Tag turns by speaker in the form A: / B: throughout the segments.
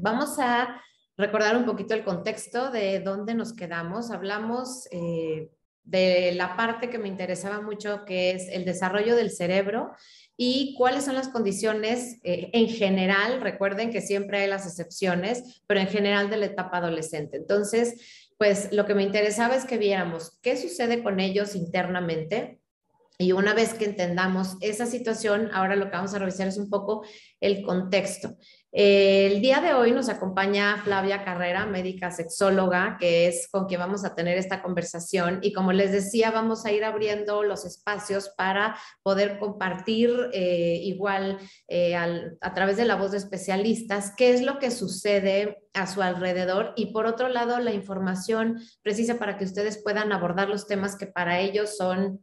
A: Vamos a recordar un poquito el contexto
B: de dónde nos quedamos. Hablamos eh, de la parte que me interesaba mucho, que es el desarrollo del cerebro y cuáles son las condiciones eh, en general. Recuerden que siempre hay las excepciones, pero en general de la etapa adolescente. Entonces, pues lo que me interesaba es que viéramos qué sucede con ellos internamente, y una vez que entendamos esa situación, ahora lo que vamos a revisar es un poco el contexto. Eh, el día de hoy nos acompaña Flavia Carrera, médica sexóloga, que es con quien vamos a tener esta conversación. Y como les decía, vamos a ir abriendo los espacios para poder compartir eh, igual eh, a través de la voz de especialistas qué es lo que sucede a su alrededor y por otro lado la información precisa para que ustedes puedan abordar los temas que para ellos son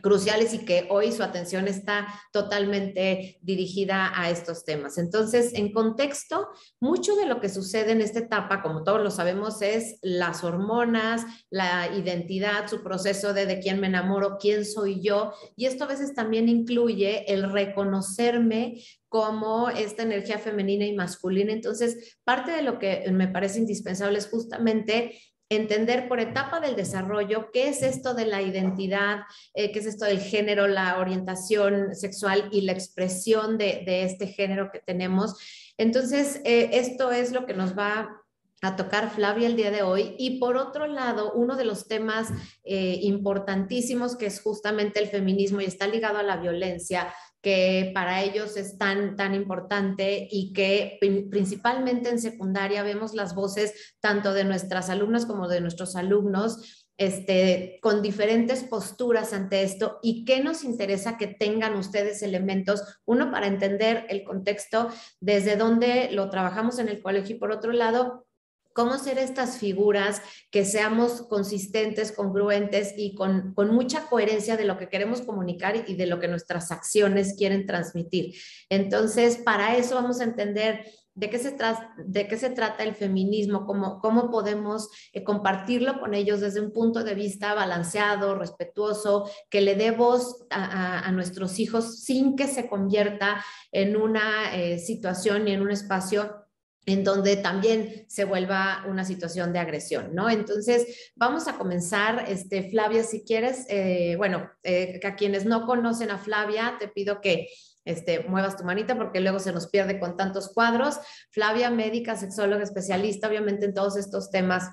B: cruciales y que hoy su atención está totalmente dirigida a estos temas. Entonces, en contexto, mucho de lo que sucede en esta etapa, como todos lo sabemos, es las hormonas, la identidad, su proceso de de quién me enamoro, quién soy yo, y esto a veces también incluye el reconocerme como esta energía femenina y masculina. Entonces, parte de lo que me parece indispensable es justamente entender por etapa del desarrollo qué es esto de la identidad, eh, qué es esto del género, la orientación sexual y la expresión de, este género que tenemos. Entonces, eh, esto es lo que nos va a tocar Flavia el día de hoy. Y por otro lado, uno de los temas eh, importantísimos que es justamente el feminismo y está ligado a la violencia, que para ellos es tan, tan importante y que principalmente en secundaria vemos las voces tanto de nuestras alumnas como de nuestros alumnos. Este, con diferentes posturas ante esto y qué nos interesa que tengan ustedes elementos, uno para entender el contexto, desde donde lo trabajamos en el colegio y por otro lado, cómo ser estas figuras que seamos consistentes, congruentes y con, mucha coherencia de lo que queremos comunicar y, de lo que nuestras acciones quieren transmitir. Entonces, para eso vamos a entender de qué se, trata el feminismo, cómo, cómo podemos eh, compartirlo con ellos desde un punto de vista balanceado, respetuoso, que le dé voz a, nuestros hijos sin que se convierta en una eh, situación y en un espacio en donde también se vuelva una situación de agresión, ¿no? Entonces, vamos a comenzar, este, Flavia, si quieres, eh, bueno, eh, a quienes no conocen a Flavia, te pido que este, muevas tu manita porque luego se nos pierde con tantos cuadros. Flavia, médica, sexóloga, especialista, obviamente en todos estos temas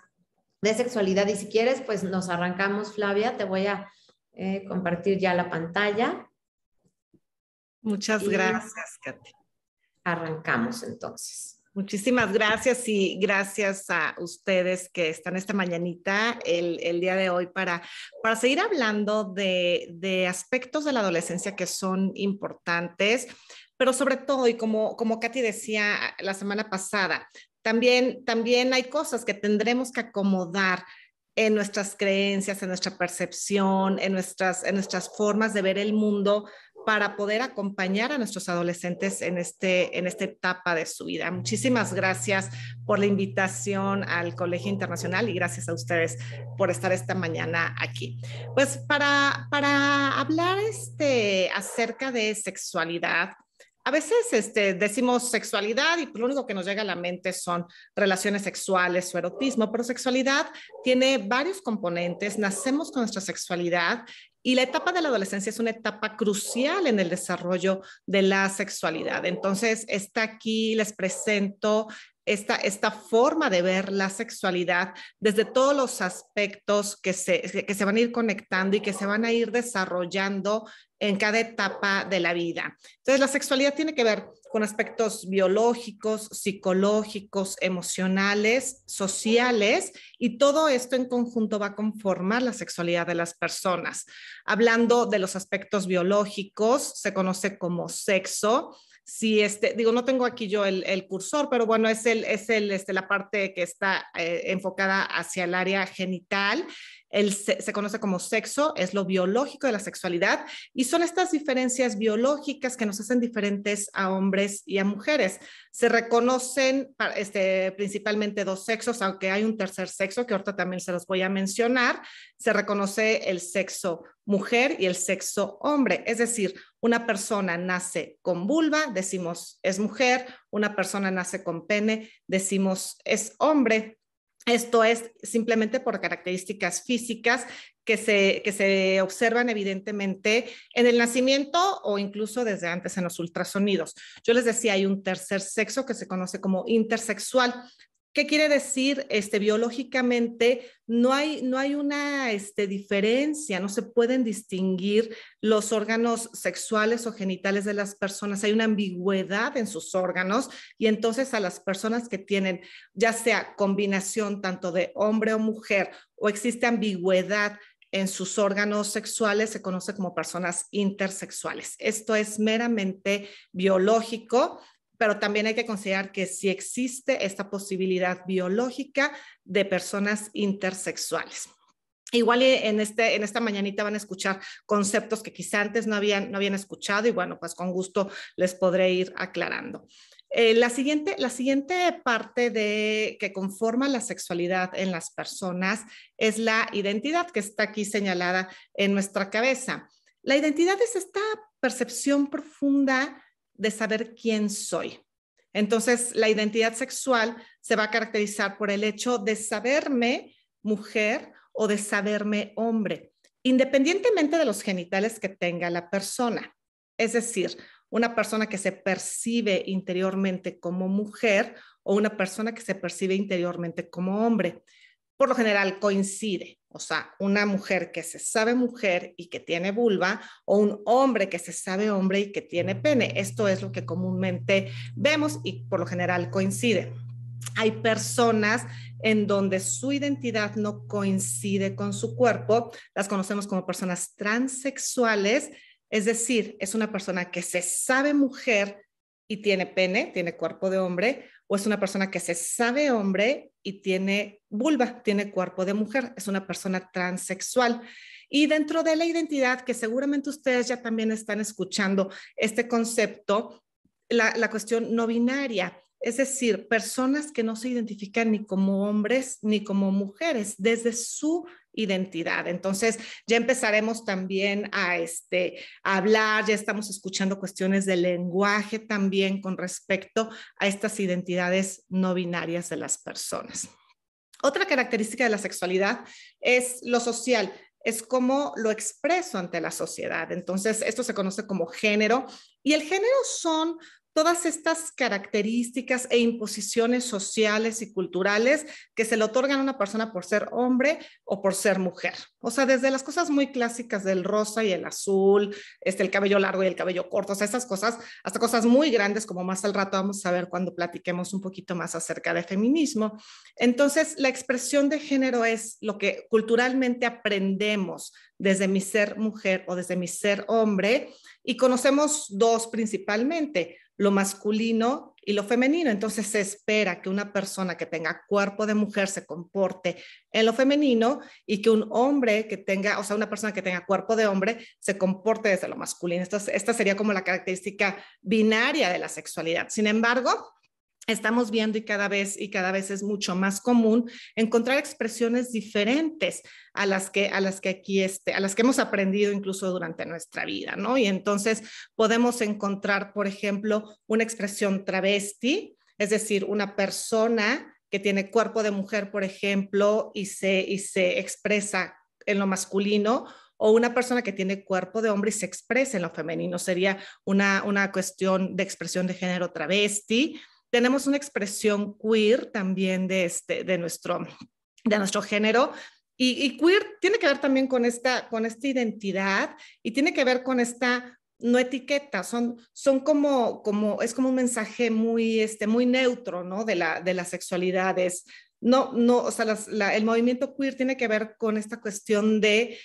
B: de sexualidad. Y si quieres, pues nos arrancamos, Flavia, te voy a eh, compartir
A: ya la pantalla. Muchas gracias, Katy. Arrancamos entonces. Muchísimas gracias y gracias a ustedes que están esta mañanita, el, día de hoy, para, para seguir hablando de, de, aspectos de la adolescencia que son importantes, pero sobre todo, y como, como Katy decía la semana pasada, también, también hay cosas que tendremos que acomodar en nuestras creencias, en nuestra percepción, en nuestras, en nuestras formas de ver el mundo para poder acompañar a nuestros adolescentes en, este, en esta etapa de su vida. Muchísimas gracias por la invitación al Colegio Internacional y gracias a ustedes por estar esta mañana aquí. Pues para, para hablar este, acerca de sexualidad, a veces este, decimos sexualidad y lo único que nos llega a la mente son relaciones sexuales o erotismo, pero sexualidad tiene varios componentes. Nacemos con nuestra sexualidad y la etapa de la adolescencia es una etapa crucial en el desarrollo de la sexualidad. Entonces, está aquí, les presento esta, forma de ver la sexualidad desde todos los aspectos que se, que se van a ir conectando y que se van a ir desarrollando en cada etapa de la vida. Entonces, la sexualidad tiene que ver con aspectos biológicos, psicológicos, emocionales, sociales, y todo esto en conjunto va a conformar la sexualidad de las personas. Hablando de los aspectos biológicos, se conoce como sexo, si este, digo, no tengo aquí yo el, cursor, pero bueno, es, el, es el, este, la parte que está eh, enfocada hacia el área genital el se, conoce como sexo, es lo biológico de la sexualidad y son estas diferencias biológicas que nos hacen diferentes a hombres y a mujeres. Se reconocen este, principalmente dos sexos, aunque hay un tercer sexo que ahorita también se los voy a mencionar. Se reconoce el sexo mujer y el sexo hombre, es decir, una persona nace con vulva, decimos es mujer, una persona nace con pene, decimos es hombre. Esto es simplemente por características físicas que se, se observan evidentemente en el nacimiento o incluso desde antes en los ultrasonidos. Yo les decía, hay un tercer sexo que se conoce como intersexual. ¿Qué quiere decir? Este, biológicamente no hay, no hay una este, diferencia, no se pueden distinguir los órganos sexuales o genitales de las personas, hay una ambigüedad en sus órganos y entonces a las personas que tienen ya sea combinación tanto de hombre o mujer o existe ambigüedad en sus órganos sexuales se conoce como personas intersexuales. Esto es meramente biológico pero también hay que considerar que si existe esta posibilidad biológica de personas intersexuales. Igual en, este, en esta mañanita van a escuchar conceptos que quizá antes no habían, no habían escuchado y bueno, pues con gusto les podré ir aclarando. Eh, la, siguiente, la siguiente parte de, que conforma la sexualidad en las personas es la identidad que está aquí señalada en nuestra cabeza. La identidad es esta percepción profunda de saber quién soy. Entonces, la identidad sexual se va a caracterizar por el hecho de saberme mujer o de saberme hombre, independientemente de los genitales que tenga la persona. Es decir, una persona que se percibe interiormente como mujer o una persona que se percibe interiormente como hombre. Por lo general coincide. O sea, una mujer que se sabe mujer y que tiene vulva o un hombre que se sabe hombre y que tiene pene. Esto es lo que comúnmente vemos y por lo general coincide. Hay personas en donde su identidad no coincide con su cuerpo. Las conocemos como personas transexuales, es decir, es una persona que se sabe mujer y tiene pene, tiene cuerpo de hombre, o es una persona que se sabe hombre y tiene vulva, tiene cuerpo de mujer, es una persona transexual. Y dentro de la identidad, que seguramente ustedes ya también están escuchando este concepto, la, la cuestión no binaria es decir, personas que no se identifican ni como hombres ni como mujeres desde su identidad. Entonces, ya empezaremos también a, este, hablar, ya estamos escuchando cuestiones de lenguaje también con respecto a estas identidades no binarias de las personas. Otra característica de la sexualidad es lo social es como lo expreso ante la sociedad. Entonces, esto se conoce como género y el género son todas estas características e imposiciones sociales y culturales que se le otorgan a una persona por ser hombre o por ser mujer. O sea, desde las cosas muy clásicas del rosa y el azul, este, el cabello largo y el cabello corto, o sea, esas cosas, hasta cosas muy grandes, como más al rato vamos a ver cuando platiquemos un poquito más acerca de feminismo. Entonces, la expresión de género es lo que culturalmente aprendemos desde mi ser mujer o desde mi ser hombre, y conocemos dos principalmente lo masculino y lo femenino. Entonces se espera que una persona que tenga cuerpo de mujer se comporte en lo femenino y que un hombre que tenga, o sea, una persona que tenga cuerpo de hombre se comporte desde lo masculino. Esta, esta sería como la característica binaria de la sexualidad. Sin embargo, estamos viendo y cada vez y cada vez es mucho más común encontrar expresiones diferentes a las que a las que aquí este a las que hemos aprendido incluso durante nuestra vida, ¿no? Y entonces podemos encontrar, por ejemplo, una expresión travesti, es decir, una persona que tiene cuerpo de mujer, por ejemplo, y se y se expresa en lo masculino o una persona que tiene cuerpo de hombre y se expresa en lo femenino. Sería una, una cuestión de expresión de género travesti. Tenemos una expresión queer también de, este, de, nuestro, de nuestro género, y, queer tiene que ver también con esta, con esta identidad y tiene que ver con esta no etiqueta, son, son como, como, es como un mensaje muy, este, muy neutro, ¿no? De la, de las sexualidades. No, no, o sea, el movimiento queer tiene que ver con esta cuestión de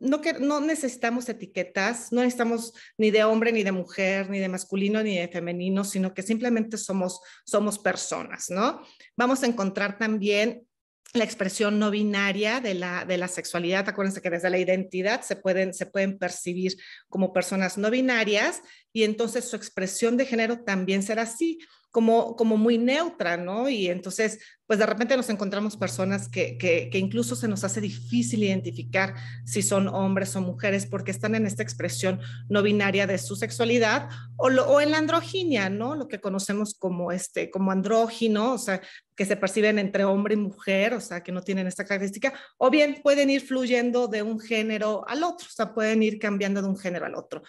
A: no, necesitamos etiquetas, no necesitamos ni de hombre, ni de mujer, ni de masculino, ni de femenino, sino que simplemente somos, somos personas, ¿no? Vamos a encontrar también la expresión no binaria de la, de sexualidad. Acuérdense que desde la identidad se pueden percibir como personas no binarias y entonces su expresión de género también será así, como, como muy neutra, ¿no? Y entonces, pues de repente nos encontramos personas que, incluso se nos hace difícil identificar si son hombres o mujeres porque están en esta expresión no binaria de su sexualidad o, en la androginia, ¿no? Lo que conocemos como, este, como andrógino, o sea, que se perciben entre hombre y mujer, o sea, que no tienen esta característica, o bien pueden ir fluyendo de un género al otro, o sea, pueden ir cambiando de un género al otro.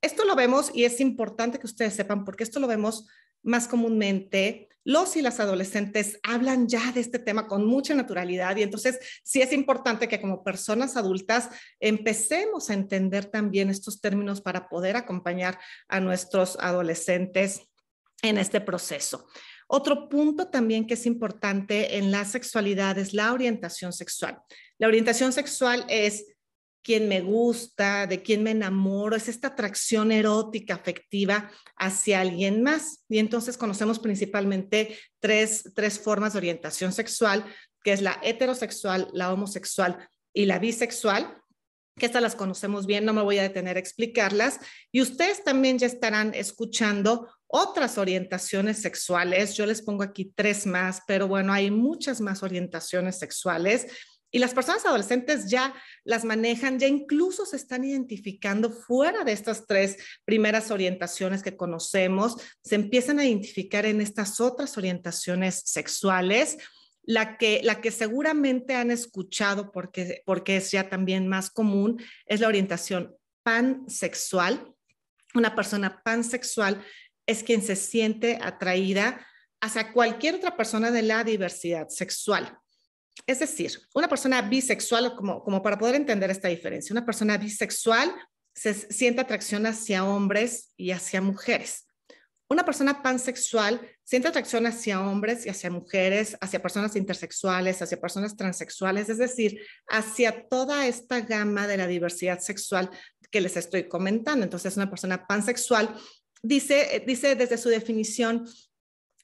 A: Esto lo vemos y es importante que ustedes sepan porque esto lo vemos más comúnmente. Los y las adolescentes hablan ya de este tema con mucha naturalidad y entonces sí es importante que como personas adultas empecemos a entender también estos términos para poder acompañar a nuestros adolescentes en este proceso. Otro punto también que es importante en la sexualidad es la orientación sexual. La orientación sexual es quién me gusta, de quién me enamoro, es esta atracción erótica, afectiva hacia alguien más. Y entonces conocemos principalmente tres, formas de orientación sexual, que es la heterosexual, la homosexual y la bisexual que estas las conocemos bien, no me voy a detener a explicarlas, y ustedes también ya estarán escuchando otras orientaciones sexuales. Yo les pongo aquí tres más, pero bueno, hay muchas más orientaciones sexuales y las personas adolescentes ya las manejan, ya incluso se están identificando fuera de estas tres primeras orientaciones que conocemos, se empiezan a identificar en estas otras orientaciones sexuales, la que, la que seguramente han escuchado porque, porque es ya también más común, es la orientación pansexual. Una persona pansexual es quien se siente atraída hacia cualquier otra persona de la diversidad sexual. Es decir, una persona bisexual, como, para poder entender esta diferencia, una persona bisexual se siente atracción hacia hombres y hacia mujeres. Una persona pansexual siente atracción hacia hombres y hacia mujeres, hacia personas intersexuales, hacia personas transexuales, es decir, hacia toda esta gama de la diversidad sexual que les estoy comentando. Entonces, una persona pansexual dice, eh, dice desde su definición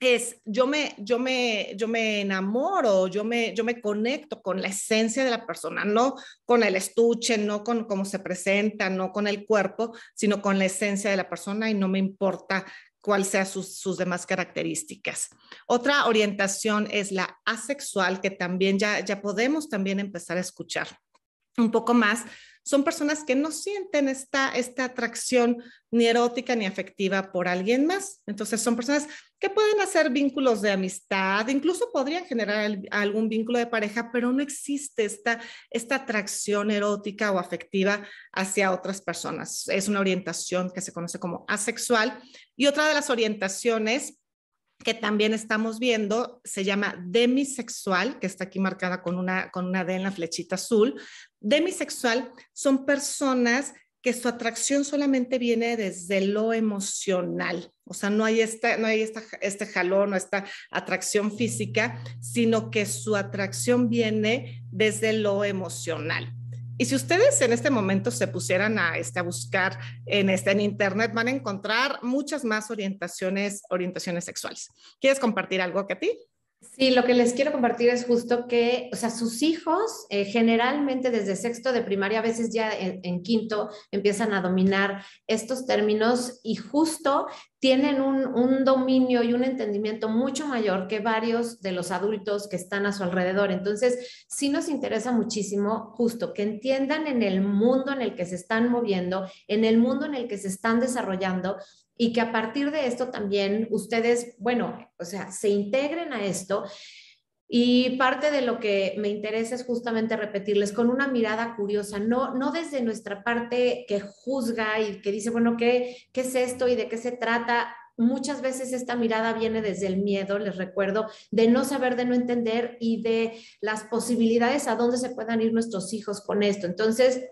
A: es yo me, yo me, yo me enamoro, yo me, yo me conecto con la esencia de la persona, no con el estuche, no con cómo se presenta, no con el cuerpo, sino con la esencia de la persona y no me importa cuál sea sus, sus demás características. Otra orientación es la asexual, que también ya, ya podemos también empezar a escuchar un poco más son personas que no sienten esta, esta atracción ni erótica ni afectiva por alguien más. Entonces son personas que pueden hacer vínculos de amistad, incluso podrían generar algún vínculo de pareja, pero no existe esta, esta atracción erótica o afectiva hacia otras personas. Es una orientación que se conoce como asexual. Y otra de las orientaciones que también estamos viendo, se llama demisexual, que está aquí marcada con una, con una D en la flechita azul. Demisexual son personas que su atracción solamente viene desde lo emocional, o sea, no hay, esta, no hay esta, este jalón no esta atracción física, sino que su atracción viene desde lo emocional. Y si ustedes en este momento se pusieran a, este, buscar en, este, Internet, van a encontrar muchas más orientaciones, orientaciones sexuales. ¿Quieres compartir algo, que a ti?
B: Sí, lo que les quiero compartir es justo que, o sea, sus hijos eh, generalmente desde sexto de primaria, a veces ya en, quinto, empiezan a dominar estos términos y justo tienen un, un, dominio y un entendimiento mucho mayor que varios de los adultos que están a su alrededor. Entonces, sí nos interesa muchísimo justo que entiendan en el mundo en el que se están moviendo, en el mundo en el que se están desarrollando, y que a partir de esto también ustedes, bueno, o sea, se integren a esto. Y parte de lo que me interesa es justamente repetirles con una mirada curiosa, no, no desde nuestra parte que juzga y que dice, bueno, ¿qué, ¿qué es esto y de qué se trata? Muchas veces esta mirada viene desde el miedo, les recuerdo, de no saber, de no entender y de las posibilidades a dónde se puedan ir nuestros hijos con esto. Entonces,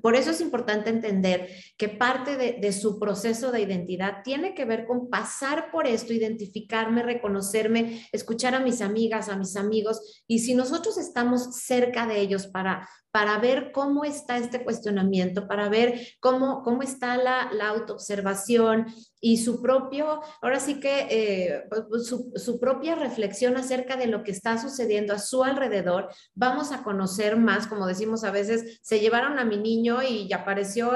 B: por eso es importante entender que parte de, su proceso de identidad tiene que ver con pasar por esto, identificarme, reconocerme, escuchar a mis amigas, a mis amigos, y si nosotros estamos cerca de ellos para, para ver cómo está este cuestionamiento, para ver cómo, cómo está la, autoobservación y su propio, ahora sí que eh, su, propia reflexión acerca de lo que está sucediendo a su alrededor. Vamos a conocer más, como decimos a veces, se llevaron a mi niño y apareció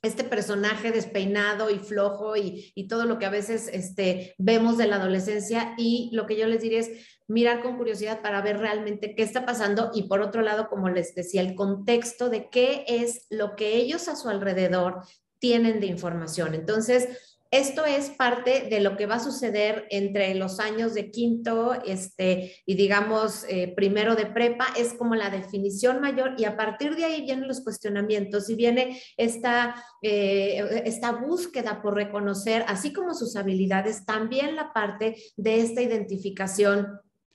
B: este personaje despeinado y flojo y, todo lo que a veces este, vemos de la adolescencia y lo que yo les diría es, mirar con curiosidad para ver realmente qué está pasando y por otro lado, como les decía, el contexto de qué es lo que ellos a su alrededor tienen de información. Entonces, esto es parte de lo que va a suceder entre los años de quinto este, y digamos eh, primero de prepa, es como la definición mayor y a partir de ahí vienen los cuestionamientos y viene esta, eh, esta búsqueda por reconocer, así como sus habilidades, también la parte de esta identificación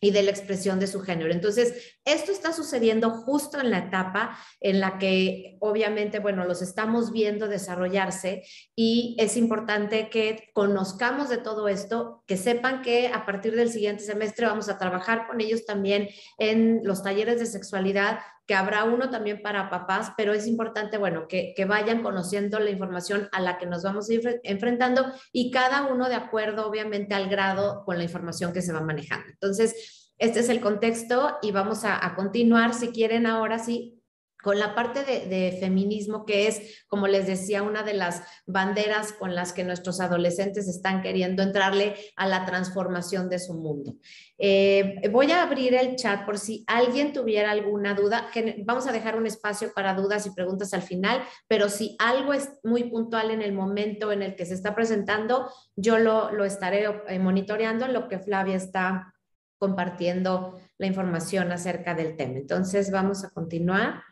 B: y de la expresión de su género. Entonces, esto está sucediendo justo en la etapa en la que obviamente, bueno, los estamos viendo desarrollarse y es importante que conozcamos de todo esto, que sepan que a partir del siguiente semestre vamos a trabajar con ellos también en los talleres de sexualidad, que habrá uno también para papás, pero es importante, bueno, que, vayan conociendo la información a la que nos vamos a ir enfrentando y cada uno de acuerdo, obviamente, al grado con la información que se va manejando. Entonces, este es el contexto y vamos a, continuar, si quieren, ahora sí, con la parte de, feminismo, que es, como les decía, una de las banderas con las que nuestros adolescentes están queriendo entrarle a la transformación de su mundo. Eh, voy a abrir el chat por si alguien tuviera alguna duda, vamos a dejar un espacio para dudas y preguntas al final, pero si algo es muy puntual en el momento en el que se está presentando, yo lo, lo estaré eh, monitoreando lo que Flavia está compartiendo la información acerca del tema. Entonces, vamos a continuar.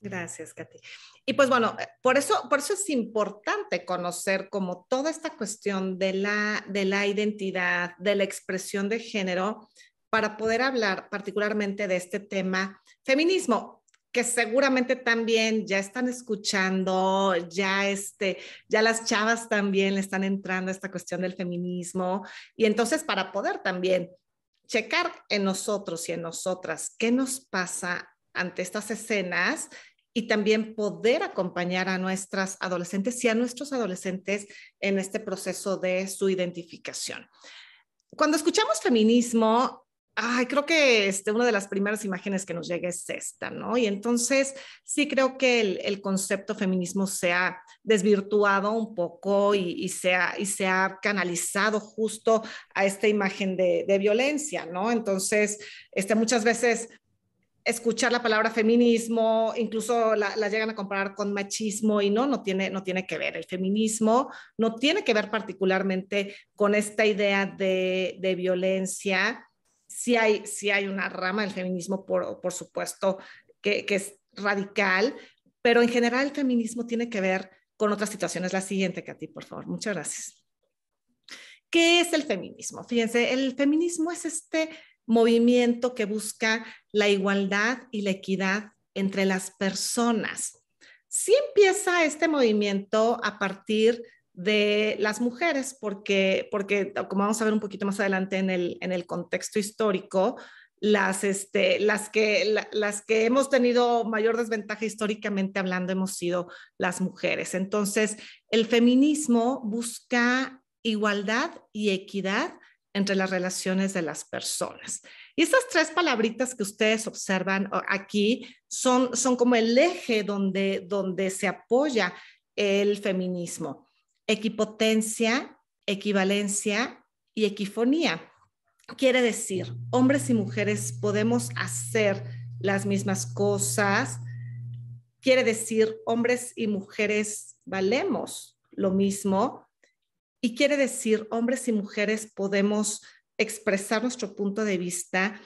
A: Gracias, Katy. Y pues bueno, eh, por eso, por eso es importante conocer como toda esta cuestión de la, de la identidad, de la expresión de género, para poder hablar particularmente de este tema feminismo que seguramente también ya están escuchando, ya este, ya las chavas también le están entrando a esta cuestión del feminismo y entonces para poder también checar en nosotros y en nosotras qué nos pasa ante estas escenas y también poder acompañar a nuestras adolescentes y a nuestros adolescentes en este proceso de su identificación. Cuando escuchamos feminismo, creo que este, una de las primeras imágenes que nos llega es esta, ¿no? Y entonces sí creo que el, concepto feminismo se ha desvirtuado un poco y, y, se ha, y se ha canalizado justo a esta imagen de, violencia, ¿no? Entonces, este, muchas veces escuchar la palabra feminismo, incluso la, llegan a comparar con machismo y no, no tiene, no tiene que ver. El feminismo no tiene que ver particularmente con esta idea de, de violencia sí hay, hay una rama del feminismo, por, supuesto, que, que es radical, pero en general el feminismo tiene que ver con otras situaciones. La siguiente, Katy, por favor. Muchas gracias. ¿Qué es el feminismo? Fíjense, el feminismo es este movimiento que busca la igualdad y la equidad entre las personas. si empieza este movimiento a partir de de las mujeres, porque, porque como vamos a ver un poquito más adelante en el, en el contexto histórico, las, este, las, que, las que hemos tenido mayor desventaja históricamente hablando hemos sido las mujeres. Entonces, el feminismo busca igualdad y equidad entre las relaciones de las personas. Y estas tres palabritas que ustedes observan oh, aquí son, son como el eje donde, donde se apoya el feminismo equipotencia, equivalencia y equifonía. Quiere decir, hombres y mujeres podemos hacer las mismas cosas. Quiere decir, hombres y mujeres valemos lo mismo. Y quiere decir, hombres y mujeres podemos expresar nuestro punto de vista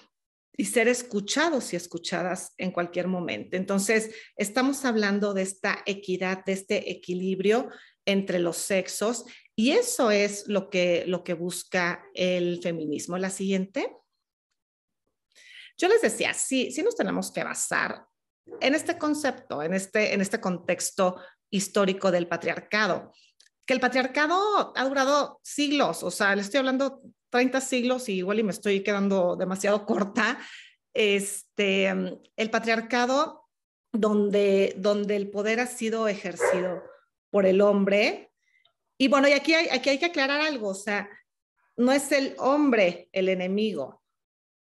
A: y ser escuchados y escuchadas en cualquier momento. Entonces, estamos hablando de esta equidad, de este equilibrio entre los sexos y eso es lo que, lo que busca el feminismo. La siguiente. Yo les decía, sí, sí nos tenemos que basar en este concepto, en este, en este contexto histórico del patriarcado, que el patriarcado ha durado siglos, o sea, le estoy hablando 30 siglos y igual y me estoy quedando demasiado corta, este, em, el patriarcado donde, donde el poder ha sido ejercido por el hombre. Y bueno, y aquí aquí hay que aclarar algo, o sea, no es el hombre el enemigo,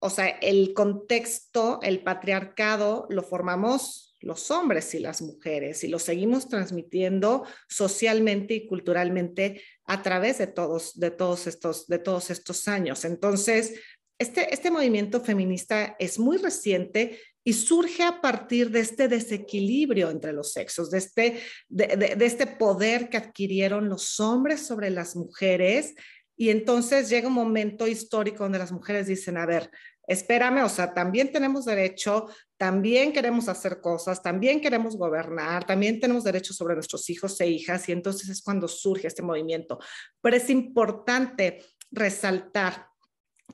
A: o sea, el contexto, el patriarcado lo formamos los hombres y las mujeres, y lo seguimos transmitiendo socialmente y culturalmente a través de todos, de todos, estos, de todos estos años. Entonces, este, este movimiento feminista es muy reciente y surge a partir de este desequilibrio entre los sexos, de este, de, de este poder que adquirieron los hombres sobre las mujeres. Y entonces llega un momento histórico donde las mujeres dicen, a ver, espérame, o sea, también tenemos derecho también queremos hacer cosas, también queremos gobernar, también tenemos derechos sobre nuestros hijos e hijas y entonces es cuando surge este movimiento. Pero es importante resaltar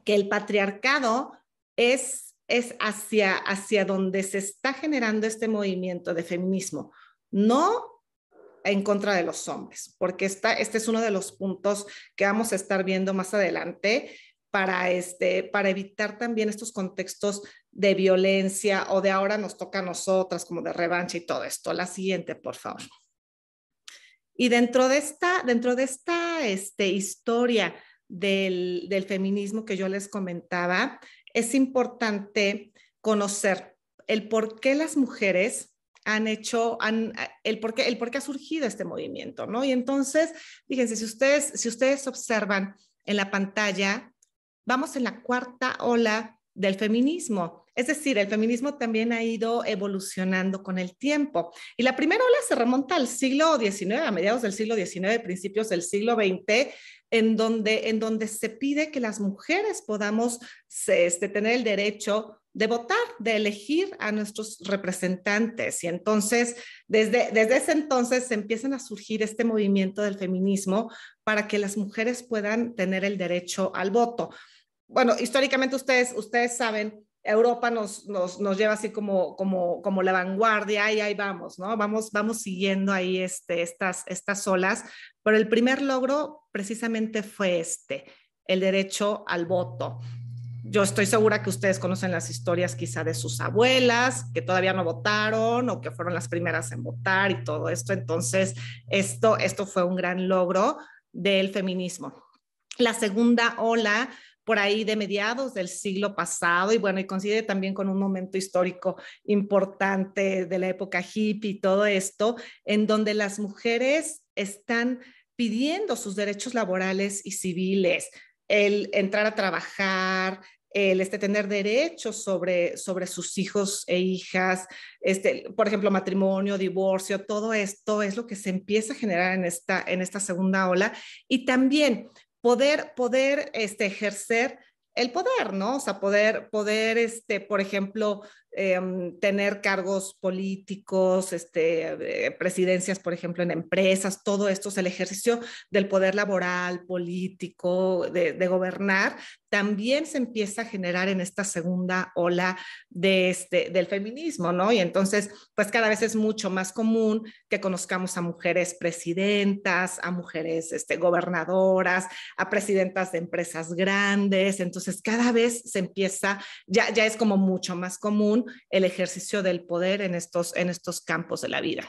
A: que el patriarcado es, es hacia, hacia donde se está generando este movimiento de feminismo, no en contra de los hombres, porque este es uno de los puntos que vamos a estar viendo más adelante para, este, para evitar también estos contextos de violencia o de ahora nos toca a nosotras, como de revancha y todo esto. La siguiente, por favor. Y dentro de esta, dentro de esta este, historia del, feminismo que yo les comentaba, es importante conocer el por qué las mujeres han hecho, el, por qué, el por qué ha surgido este movimiento, ¿no? Y entonces, fíjense, si ustedes, si ustedes observan en la pantalla, vamos en la cuarta ola del feminismo. Es decir, el feminismo también ha ido evolucionando con el tiempo. Y la primera ola se remonta al siglo XIX, a mediados del siglo XIX, principios del siglo XX, en donde, en donde se pide que las mujeres podamos este, tener el derecho de votar, de elegir a nuestros representantes. Y entonces, desde, desde ese entonces empiezan a surgir este movimiento del feminismo para que las mujeres puedan tener el derecho al voto bueno, históricamente ustedes, ustedes saben, Europa nos, nos, nos lleva así como, como, como la vanguardia y ahí vamos, ¿no? Vamos, vamos siguiendo ahí este, estas, estas olas, pero el primer logro precisamente fue este, el derecho al voto. Yo estoy segura que ustedes conocen las historias quizá de sus abuelas que todavía no votaron o que fueron las primeras en votar y todo esto. Entonces, esto, esto fue un gran logro del feminismo. La segunda ola por ahí de mediados del siglo pasado y bueno, y coincide también con un momento histórico importante de la época hippie y todo esto, en donde las mujeres están pidiendo sus derechos laborales y civiles, el entrar a trabajar, el este, tener derechos sobre, sobre sus hijos e hijas, este, por ejemplo, matrimonio, divorcio, todo esto es lo que se empieza a generar en esta, en esta segunda ola. Y también poder, poder este, ejercer el poder, ¿no? O sea, poder, poder, este, por ejemplo, Em, tener cargos políticos, este, eh, presidencias, por ejemplo, en empresas, todo esto es el ejercicio del poder laboral, político, de, gobernar, también se empieza a generar en esta segunda ola este, del feminismo, ¿no? Y entonces, pues cada vez es mucho más común que conozcamos a mujeres presidentas, a mujeres este, gobernadoras, a presidentas de empresas grandes, entonces cada vez se empieza, ya es como mucho más común el ejercicio del poder en estos, en estos campos de la vida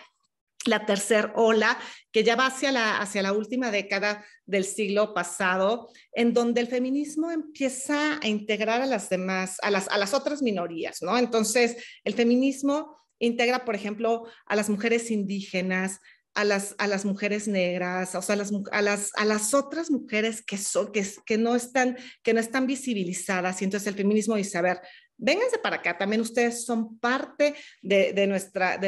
A: la tercera ola, que ya va hacia la, hacia la última década del siglo pasado, en donde el feminismo empieza a integrar a las demás, a las, otras minorías, ¿no? Entonces, el feminismo integra, por ejemplo, a las mujeres indígenas, a las, mujeres negras, o sea, a las, otras mujeres que, son, que, no están, que no están visibilizadas. Y entonces el feminismo dice, a ver, vénganse para acá, también ustedes son parte de,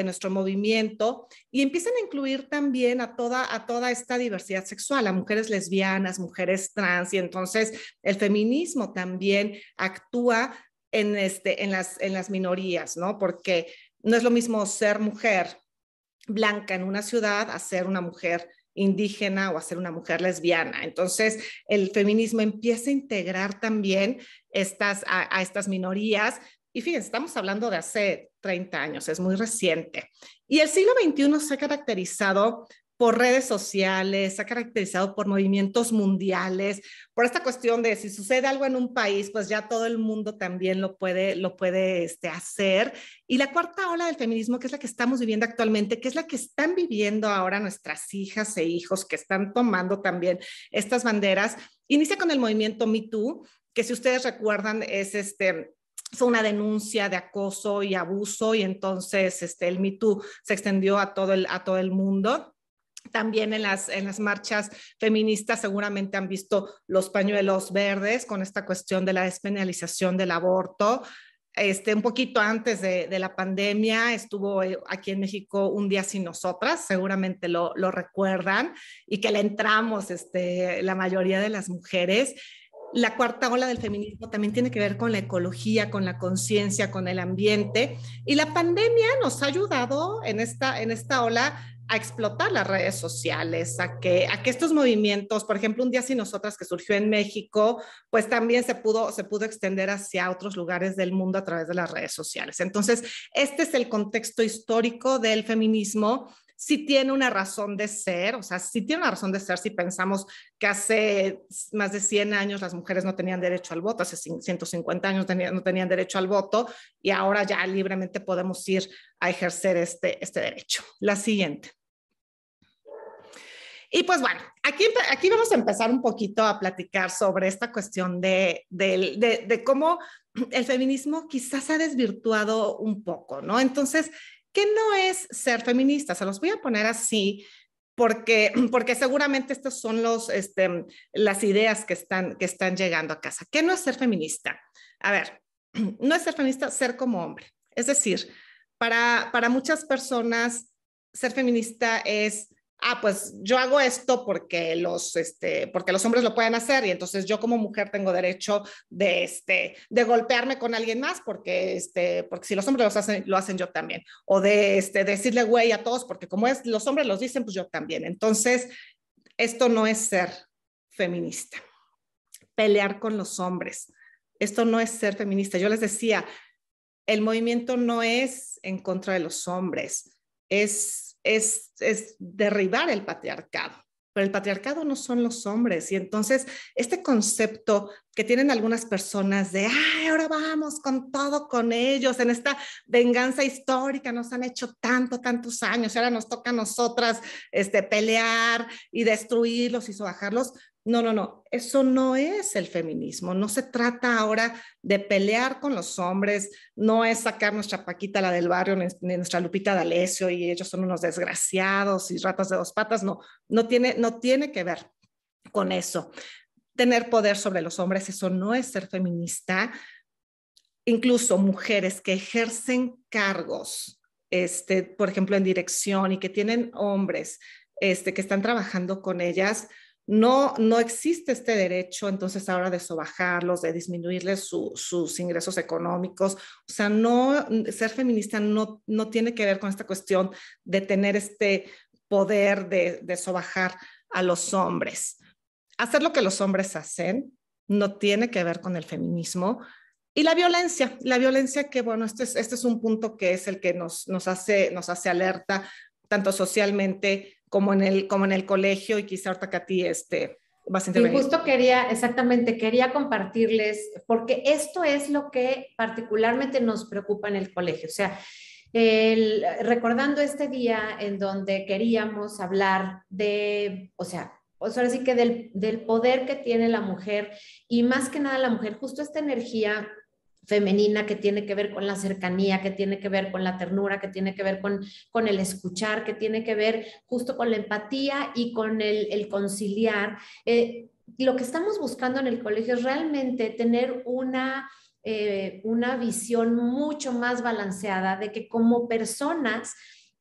A: nuestro movimiento y empiezan a incluir también a toda, a toda esta diversidad sexual, a mujeres lesbianas, mujeres trans, y entonces el feminismo también actúa en, este, las, en las minorías, ¿no? Porque no es lo mismo ser mujer blanca en una ciudad a ser una mujer indígena o a ser una mujer lesbiana. Entonces, el feminismo empieza a integrar también estas, a, estas minorías. Y fíjense, estamos hablando de hace 30 años, es muy reciente. Y el siglo XXI se ha caracterizado por redes sociales, se ha caracterizado por movimientos mundiales, por esta cuestión de si sucede algo en un país, pues ya todo el mundo también lo puede, lo puede este, hacer. Y la cuarta ola del feminismo, que es la que estamos viviendo actualmente, que es la que están viviendo ahora nuestras hijas e hijos que están tomando también estas banderas, inicia con el movimiento #MeToo, que si ustedes recuerdan es este fue una denuncia de acoso y abuso y entonces este, el #MeToo se extendió a todo el, a todo el mundo. También en las, en las marchas feministas seguramente han visto los pañuelos verdes con esta cuestión de la despenalización del aborto. Este, un poquito antes de, la pandemia, estuvo eh, aquí en México un día sin nosotras, seguramente lo, recuerdan, y que le entramos este, la mayoría de las mujeres. La cuarta ola del feminismo también tiene que ver con la ecología, con la conciencia, con el ambiente. Y la pandemia nos ha ayudado en esta, en esta ola a explotar las redes sociales, a que, a estos movimientos, por ejemplo, un día sin nosotras que surgió en México, pues también se pudo, se pudo extender hacia otros lugares del mundo a través de las redes sociales. Entonces, este es el contexto histórico del feminismo Si tiene una razón de ser, o sea, si tiene una razón de ser si pensamos que hace más de 100 años las mujeres no tenían derecho al voto, hace 150 años no tenían derecho al voto y ahora ya libremente podemos ir a ejercer este, este derecho. La siguiente. Y pues bueno, aquí, aquí vamos a empezar un poquito a platicar sobre esta cuestión de, cómo el feminismo quizás ha desvirtuado un poco, ¿no? Entonces, ¿qué no es ser feminista? Se los voy a poner así porque, porque seguramente estas son los, este, las ideas que están, que están llegando a casa. ¿Qué no es ser feminista? A ver, no es ser feminista ser como hombre. Es decir, para, para muchas personas, ser feminista es ah, pues yo hago esto porque los, este, porque los hombres lo pueden hacer y entonces yo como mujer tengo derecho de, este, de golpearme con alguien más porque, este, porque si los hombres lo hacen, lo hacen yo también. O de, este, decirle güey a todos porque como es, los hombres los dicen, pues yo también. Entonces, esto no es ser feminista. Pelear con los hombres. Esto no es ser feminista. Yo les decía, el movimiento no es en contra de los hombres, es es, derribar el patriarcado. Pero el patriarcado no son los hombres. Y entonces este concepto que tienen algunas personas de, ay, ahora vamos con todo con ellos, en esta venganza histórica nos han hecho tanto, tantos años, ahora nos toca a nosotras este, pelear y destruirlos y sobajarlos, no, no, no, eso no es el feminismo. No se trata ahora de pelear con los hombres, no es sacar nuestra Paquita, la del barrio, ni nuestra Lupita de y ellos son unos desgraciados y ratas de dos patas. No, no tiene, que ver con eso. Tener poder sobre los hombres, eso no es ser feminista. Incluso mujeres que ejercen cargos, este, por ejemplo, en dirección y que tienen hombres este, que están trabajando con ellas, no, existe este derecho, entonces ahora de sobajarlos, de disminuirles sus ingresos económicos. O sea, no, ser feminista no, no tiene que ver con esta cuestión de tener este poder de, sobajar a los hombres. Hacer lo que los hombres hacen no tiene que ver con el feminismo. Y la violencia, la violencia que, bueno, este es, este es un punto que es el que nos, hace, nos hace alerta tanto socialmente como en el, como en el colegio y quizá ahorita que a ti este, vas a intervenir. Y justo quería,
B: exactamente, quería compartirles, porque esto es lo que particularmente nos preocupa en el colegio. O sea, recordando este día en donde queríamos hablar de, o sea, pues ahora sí que del, del poder que tiene la mujer y más que nada la mujer, justo esta energía femenina que tiene que ver con la cercanía, que tiene que ver con la ternura, que tiene que ver con, con el escuchar, que tiene que ver justo con la empatía y con el, conciliar. Eh, lo que estamos buscando en el colegio es realmente tener una... Eh, una visión mucho más balanceada de que como personas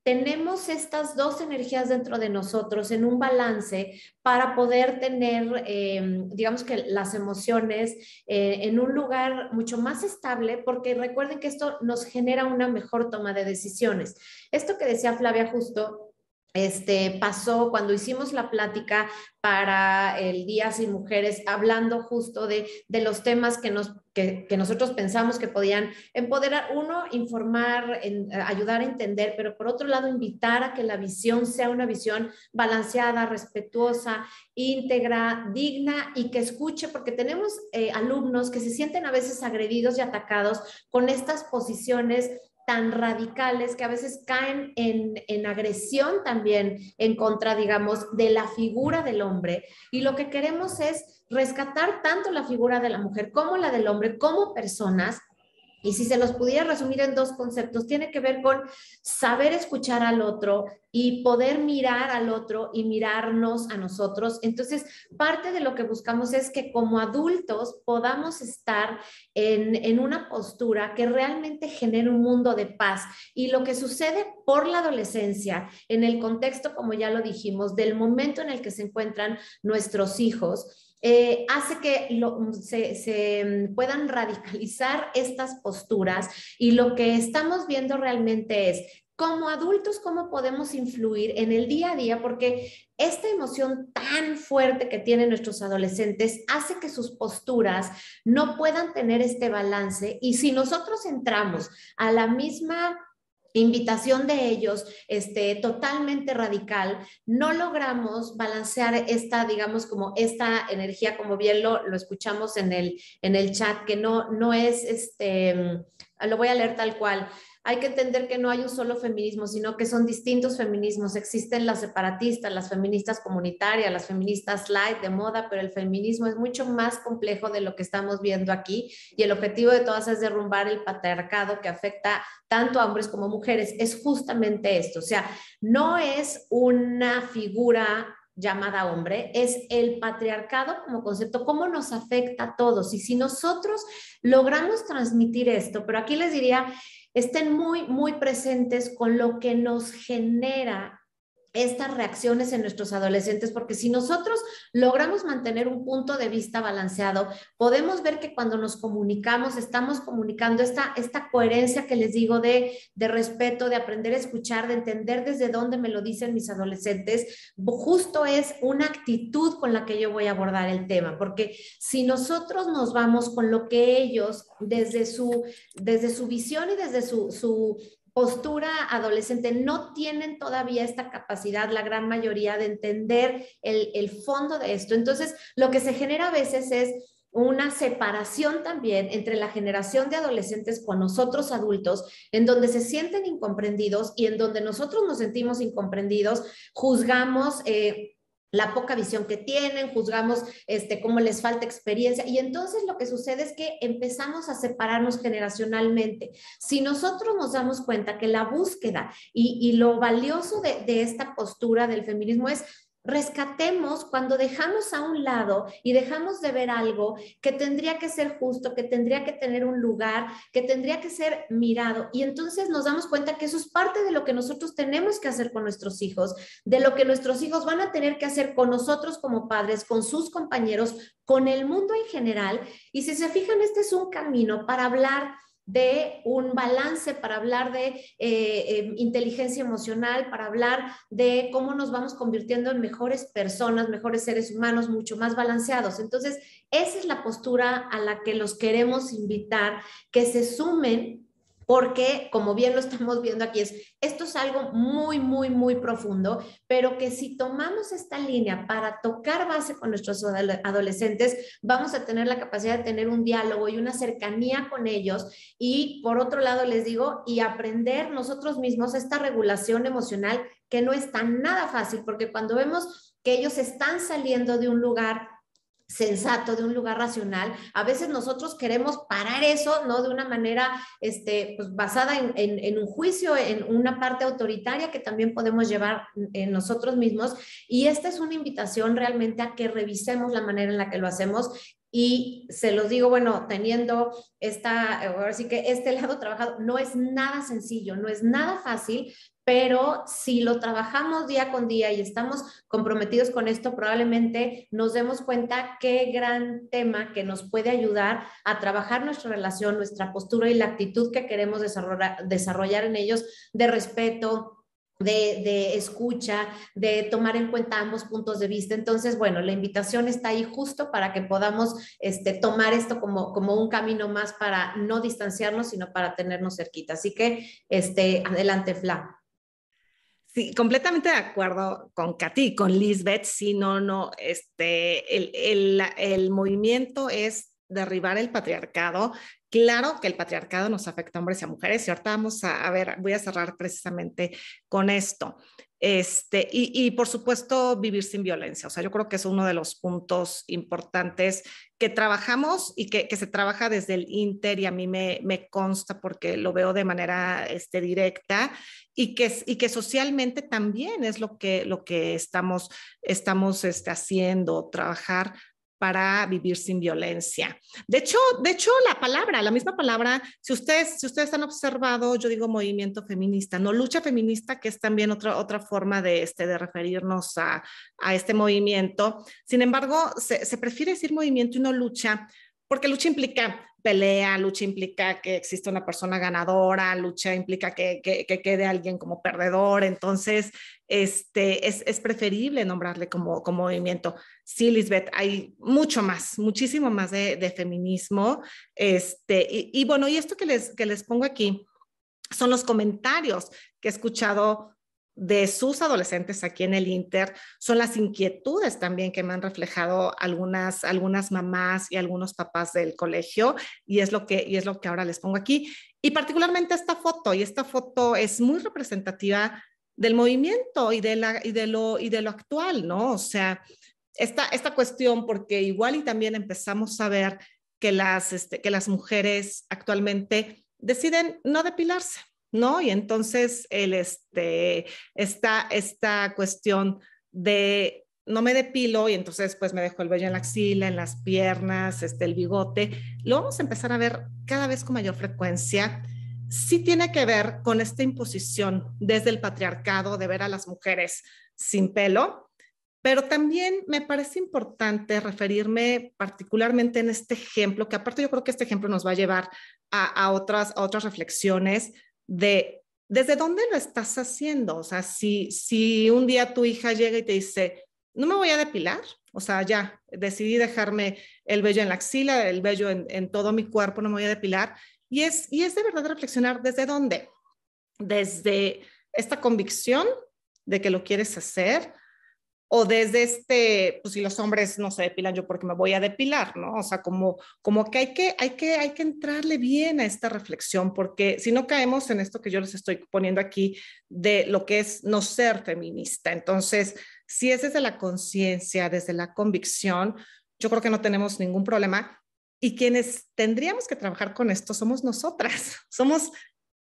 B: tenemos estas dos energías dentro de nosotros en un balance para poder tener, em, digamos que las emociones eh, en un lugar mucho más estable, porque recuerden que esto nos genera una mejor toma de decisiones. Esto que decía Flavia justo este, pasó cuando hicimos la plática para el Día Sin Mujeres, hablando justo de, de los temas que, nos, que, nosotros pensamos que podían empoderar, uno, informar, ayudar a entender, pero por otro lado, invitar a que la visión sea una visión balanceada, respetuosa, íntegra, digna y que escuche, porque tenemos eh, alumnos que se sienten a veces agredidos y atacados con estas posiciones tan radicales que a veces caen en, agresión también en contra, digamos, de la figura del hombre. Y lo que queremos es rescatar tanto la figura de la mujer como la del hombre como personas y si se los pudiera resumir en dos conceptos, tiene que ver con saber escuchar al otro y poder mirar al otro y mirarnos a nosotros. Entonces, parte de lo que buscamos es que como adultos podamos estar en, una postura que realmente genere un mundo de paz. Y lo que sucede por la adolescencia, en el contexto, como ya lo dijimos, del momento en el que se encuentran nuestros hijos, eh, hace que mm, se, se, mm, puedan radicalizar estas posturas y lo que estamos viendo realmente es como adultos cómo podemos influir en el día a día, porque esta emoción tan fuerte que tienen nuestros adolescentes hace que sus posturas no puedan tener este balance y si nosotros entramos a la misma invitación de ellos este, totalmente radical, no logramos balancear esta, digamos, como esta energía, como bien lo, escuchamos en el, en el chat, que no, no es, este, lo voy a leer tal cual, hay que entender que no hay un solo feminismo, sino que son distintos feminismos. Existen las separatistas, las feministas comunitarias, las feministas light de moda, pero el feminismo es mucho más complejo de lo que estamos viendo aquí y el objetivo de todas es derrumbar el patriarcado que afecta tanto a hombres como a mujeres. Es justamente esto, o sea, no es una figura llamada hombre, es el patriarcado como concepto, cómo nos afecta a todos. Y si nosotros logramos transmitir esto, pero aquí les diría estén muy, muy presentes con lo que nos genera estas reacciones en nuestros adolescentes, porque si nosotros logramos mantener un punto de vista balanceado, podemos ver que cuando nos comunicamos, estamos comunicando esta, esta coherencia que les digo de, de respeto, de aprender a escuchar, de entender desde dónde me lo dicen mis adolescentes, justo es una actitud con la que yo voy a abordar el tema, porque si nosotros nos vamos con lo que ellos desde su, desde su visión y desde su, su postura adolescente no tienen todavía esta capacidad, la gran mayoría, de entender el, fondo de esto. Entonces, lo que se genera a veces es una separación también entre la generación de adolescentes con nosotros adultos, en donde se sienten incomprendidos y en donde nosotros nos sentimos incomprendidos, juzgamos. Eh, la poca visión que tienen, juzgamos este, cómo les falta experiencia. Y entonces lo que sucede es que empezamos a separarnos generacionalmente. Si nosotros nos damos cuenta que la búsqueda y, lo valioso de esta postura del feminismo es rescatemos cuando dejamos a un lado y dejamos de ver algo que tendría que ser justo, que tendría que tener un lugar, que tendría que ser mirado. Y entonces nos damos cuenta que eso es parte de lo que nosotros tenemos que hacer con nuestros hijos, de lo que nuestros hijos van a tener que hacer con nosotros como padres, con sus compañeros, con el mundo en general. Y si se fijan, este es un camino para hablar de un balance para hablar de eh, em, inteligencia emocional, para hablar de cómo nos vamos convirtiendo en mejores personas, mejores seres humanos, mucho más balanceados. Entonces, esa es la postura a la que los queremos invitar, que se sumen porque como bien lo estamos viendo aquí, es, esto es algo muy, muy, muy profundo, pero que si tomamos esta línea para tocar base con nuestros adolescentes, vamos a tener la capacidad de tener un diálogo y una cercanía con ellos y por otro lado les digo, y aprender nosotros mismos esta regulación emocional que no es tan nada fácil, porque cuando vemos que ellos están saliendo de un lugar sensato, de un lugar racional. A veces nosotros queremos parar eso, ¿no? De una manera este, pues, basada en, un juicio, en una parte autoritaria que también podemos llevar en nosotros mismos. Y esta es una invitación realmente a que revisemos la manera en la que lo hacemos. Y se los digo, bueno, teniendo esta, ahora sí que este lado trabajado, no es nada sencillo, no es nada fácil, pero si lo trabajamos día con día y estamos comprometidos con esto, probablemente nos demos cuenta qué gran tema que nos puede ayudar a trabajar nuestra relación, nuestra postura y la actitud que queremos desarrollar, en ellos de respeto, de, escucha, de tomar en cuenta ambos puntos de vista. Entonces, bueno, la invitación está ahí justo para que podamos este, tomar esto como, como un camino más para no distanciarnos, sino para tenernos cerquita.
A: Así que, este, adelante, Fla. Sí, completamente de acuerdo con Katy con Lisbeth. Sí, no, no, este, el, movimiento es derribar el patriarcado. Claro que el patriarcado nos afecta a hombres y a mujeres y ahorita vamos a, ver, voy a cerrar precisamente con esto. Este, y, y, por supuesto, vivir sin violencia. O sea, yo creo que es uno de los puntos importantes que trabajamos y que, se trabaja desde el Inter y a mí me, consta porque lo veo de manera este, directa y que, y que socialmente también es lo que, lo que estamos, estamos este, haciendo, trabajar para vivir sin violencia. De hecho, de hecho la palabra, la misma palabra, si ustedes, si ustedes han observado, yo digo movimiento feminista, no lucha feminista, que es también otra, otra forma de, este, de referirnos a, este movimiento. Sin embargo, se, prefiere decir movimiento y no lucha, porque lucha implica pelea, lucha implica que existe una persona ganadora, lucha implica que, que quede alguien como perdedor. Entonces, este, es, preferible nombrarle como, como movimiento. Sí, Lisbeth, hay mucho más, muchísimo más de, feminismo. Este, y, bueno, y esto que les, que les pongo aquí son los comentarios que he escuchado de sus adolescentes aquí en el Inter, son las inquietudes también que me han reflejado algunas, algunas mamás y algunos papás del colegio, y es, lo que, y es lo que ahora les pongo aquí. Y particularmente esta foto, y esta foto es muy representativa del movimiento y de, la, y de, lo, y de lo actual, ¿no? O sea, esta, esta cuestión, porque igual y también empezamos a ver que las, este, que las mujeres actualmente deciden no depilarse, ¿no? Y entonces el, este, esta, esta cuestión de no me depilo y entonces pues me dejo el vello en la axila, en las piernas, este, el bigote, lo vamos a empezar a ver cada vez con mayor frecuencia sí tiene que ver con esta imposición desde el patriarcado de ver a las mujeres sin pelo, pero también me parece importante referirme particularmente en este ejemplo, que aparte yo creo que este ejemplo nos va a llevar a, otras, otras reflexiones de desde dónde lo estás haciendo. O sea, si, un día tu hija llega y te dice, no me voy a depilar, o sea, ya decidí dejarme el vello en la axila, el vello en todo mi cuerpo, no me voy a depilar, y es, de verdad reflexionar desde dónde. Desde esta convicción de que lo quieres hacer o desde este, pues si los hombres no se depilan yo porque me voy a depilar, ¿no? O sea, como, como que, hay que, hay que hay que entrarle bien a esta reflexión porque si no caemos en esto que yo les estoy poniendo aquí de lo que es no ser feminista. Entonces, si es desde la conciencia, desde la convicción, yo creo que no tenemos ningún problema y quienes tendríamos que trabajar con esto somos nosotras, somos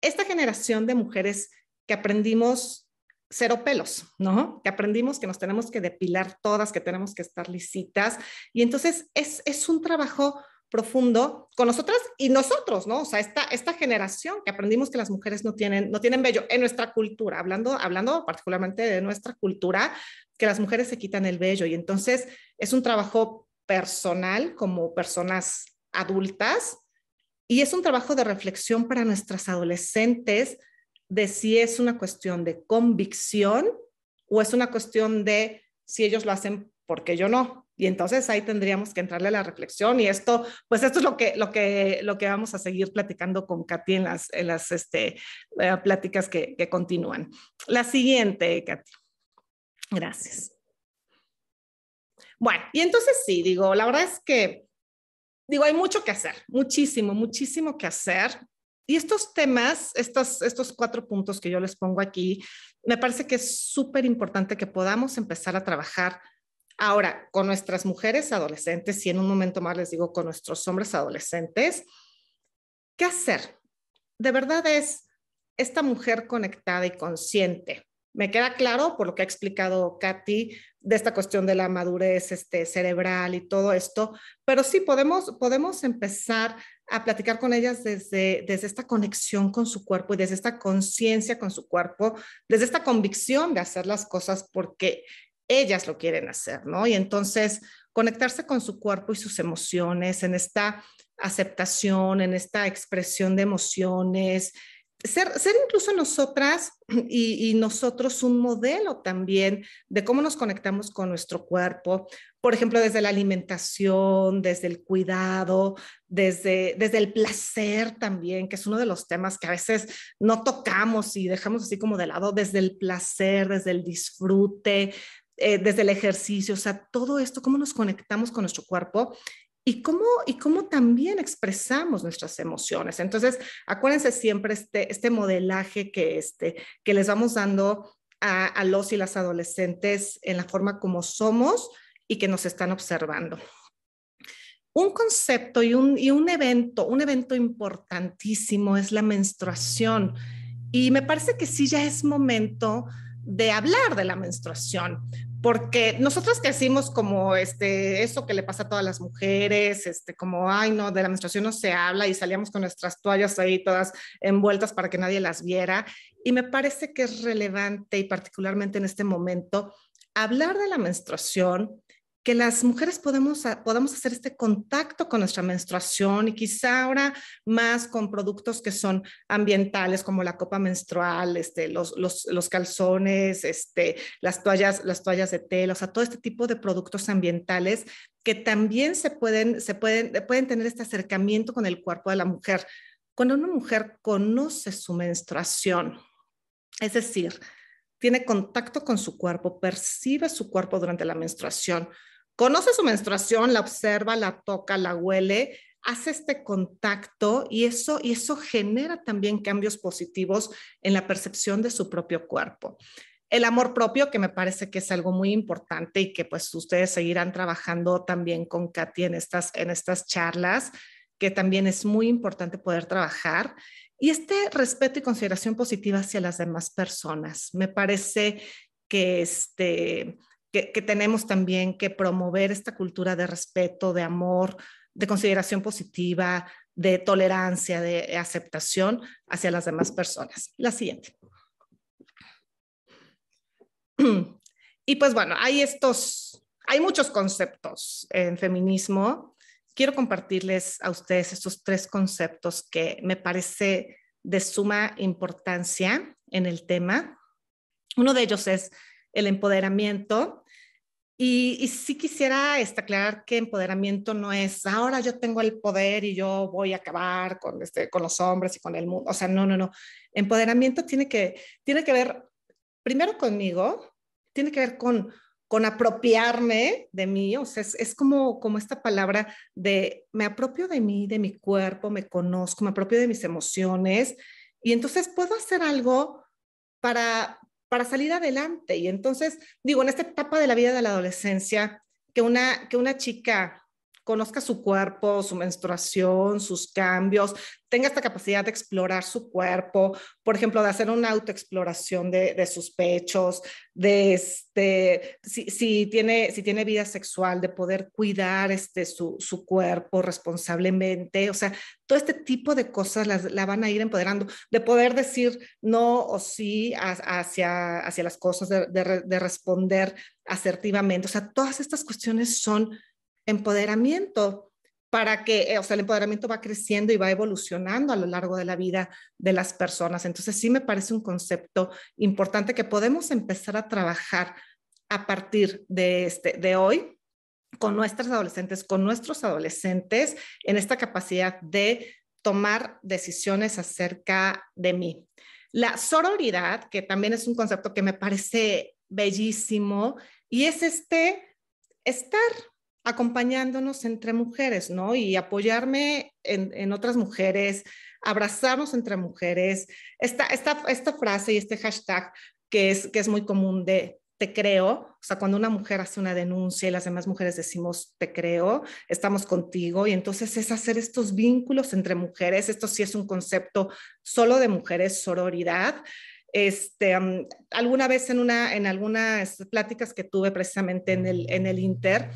A: esta generación de mujeres que aprendimos cero pelos, ¿no? Que aprendimos que nos tenemos que depilar todas, que tenemos que estar lisitas. Y entonces es, un trabajo profundo con nosotras y nosotros, ¿no? O sea, esta, esta generación que aprendimos que las mujeres no tienen, no tienen vello en nuestra cultura, hablando, hablando particularmente de nuestra cultura, que las mujeres se quitan el vello. Y entonces es un trabajo personal como personas adultas y es un trabajo de reflexión para nuestras adolescentes de si es una cuestión de convicción o es una cuestión de si ellos lo hacen porque yo no. Y entonces ahí tendríamos que entrarle a la reflexión y esto, pues esto es lo que, lo que, lo que vamos a seguir platicando con Katy en las, en las este, eh, pláticas que, que continúan. La siguiente, Katy. Gracias. Bueno, y entonces sí, digo, la verdad es que, digo, hay mucho que hacer, muchísimo, muchísimo que hacer. Y estos temas, estos, estos cuatro puntos que yo les pongo aquí, me parece que es súper importante que podamos empezar a trabajar ahora con nuestras mujeres adolescentes y en un momento más les digo con nuestros hombres adolescentes. ¿Qué hacer? De verdad es esta mujer conectada y consciente me queda claro por lo que ha explicado Katy de esta cuestión de la madurez este, cerebral y todo esto, pero sí podemos, podemos empezar a platicar con ellas desde, desde esta conexión con su cuerpo y desde esta conciencia con su cuerpo, desde esta convicción de hacer las cosas porque ellas lo quieren hacer, ¿no? Y entonces conectarse con su cuerpo y sus emociones en esta aceptación, en esta expresión de emociones, ser, incluso nosotras y, nosotros un modelo también de cómo nos conectamos con nuestro cuerpo, por ejemplo, desde la alimentación, desde el cuidado, desde, desde el placer también, que es uno de los temas que a veces no tocamos y dejamos así como de lado, desde el placer, desde el disfrute, eh, desde el ejercicio, o sea, todo esto, cómo nos conectamos con nuestro cuerpo y cómo, y cómo también expresamos nuestras emociones. Entonces, acuérdense siempre este, este modelaje que, este, que les vamos dando a, los y las adolescentes en la forma como somos y que nos están observando. Un concepto y un, y un evento, un evento importantísimo es la menstruación. Y me parece que sí ya es momento de hablar de la menstruación, porque nosotros crecimos como este, eso que le pasa a todas las mujeres, este, como, ay, no, de la menstruación no se habla y salíamos con nuestras toallas ahí todas envueltas para que nadie las viera. Y me parece que es relevante y particularmente en este momento hablar de la menstruación que las mujeres podamos hacer este contacto con nuestra menstruación y quizá ahora más con productos que son ambientales como la copa menstrual, este, los, calzones, este, las, toallas, las toallas de tela, o sea, todo este tipo de productos ambientales que también se pueden, se pueden, pueden tener este acercamiento con el cuerpo de la mujer. Cuando una mujer conoce su menstruación, es decir, tiene contacto con su cuerpo, percibe su cuerpo durante la menstruación, Conoce su menstruación, la observa, la toca, la huele, hace este contacto y eso, y eso genera también cambios positivos en la percepción de su propio cuerpo. El amor propio, que me parece que es algo muy importante y que pues ustedes seguirán trabajando también con Katy en estas, en estas charlas, que también es muy importante poder trabajar. Y este respeto y consideración positiva hacia las demás personas, me parece que este, que, tenemos también que promover esta cultura de respeto, de amor, de consideración positiva, de tolerancia, de aceptación hacia las demás personas. La siguiente. Y pues bueno, hay estos, hay muchos conceptos en feminismo. Quiero compartirles a ustedes estos tres conceptos que me parece de suma importancia en el tema. Uno de ellos es el empoderamiento. Y, si sí quisiera este, aclarar que empoderamiento no es ahora yo tengo el poder y yo voy a acabar con, este, con los hombres y con el mundo. O sea, no, no, no. Empoderamiento tiene que, tiene que ver primero conmigo, tiene que ver con, con apropiarme de mí, o sea, es, es, como, como esta palabra de me apropio de mí, de mi cuerpo, me conozco, me apropio de mis emociones y entonces puedo hacer algo para, para salir adelante. Y entonces, digo, en esta etapa de la vida de la adolescencia, que una, que una chica conozca su cuerpo, su menstruación, sus cambios, tenga esta capacidad de explorar su cuerpo, por ejemplo, de hacer una autoexploración de, sus pechos, de este, si, tiene, si tiene vida sexual, de poder cuidar este, su, cuerpo responsablemente, o sea, todo este tipo de cosas las, la van a ir empoderando, de poder decir no o sí hacia, hacia las cosas, de, de responder asertivamente, o sea, todas estas cuestiones son empoderamiento para que, eh, o sea, el empoderamiento va creciendo y va evolucionando a lo largo de la vida de las personas. Entonces, sí me parece un concepto importante que podemos empezar a trabajar a partir de, este, de hoy con nuestras adolescentes, con nuestros adolescentes, en esta capacidad de tomar decisiones acerca de mí. La sororidad, que también es un concepto que me parece bellísimo, y es este estar acompañándonos entre mujeres, ¿no? Y apoyarme en, otras mujeres, abrazarnos entre mujeres. Esta, esta, esta frase y este hashtag que es, que es muy común de te creo, o sea, cuando una mujer hace una denuncia y las demás mujeres decimos te creo, estamos contigo, y entonces es hacer estos vínculos entre mujeres, esto sí es un concepto solo de mujeres, sororidad. Este, mm, alguna vez en, una, en algunas pláticas que tuve precisamente en el, en el Inter,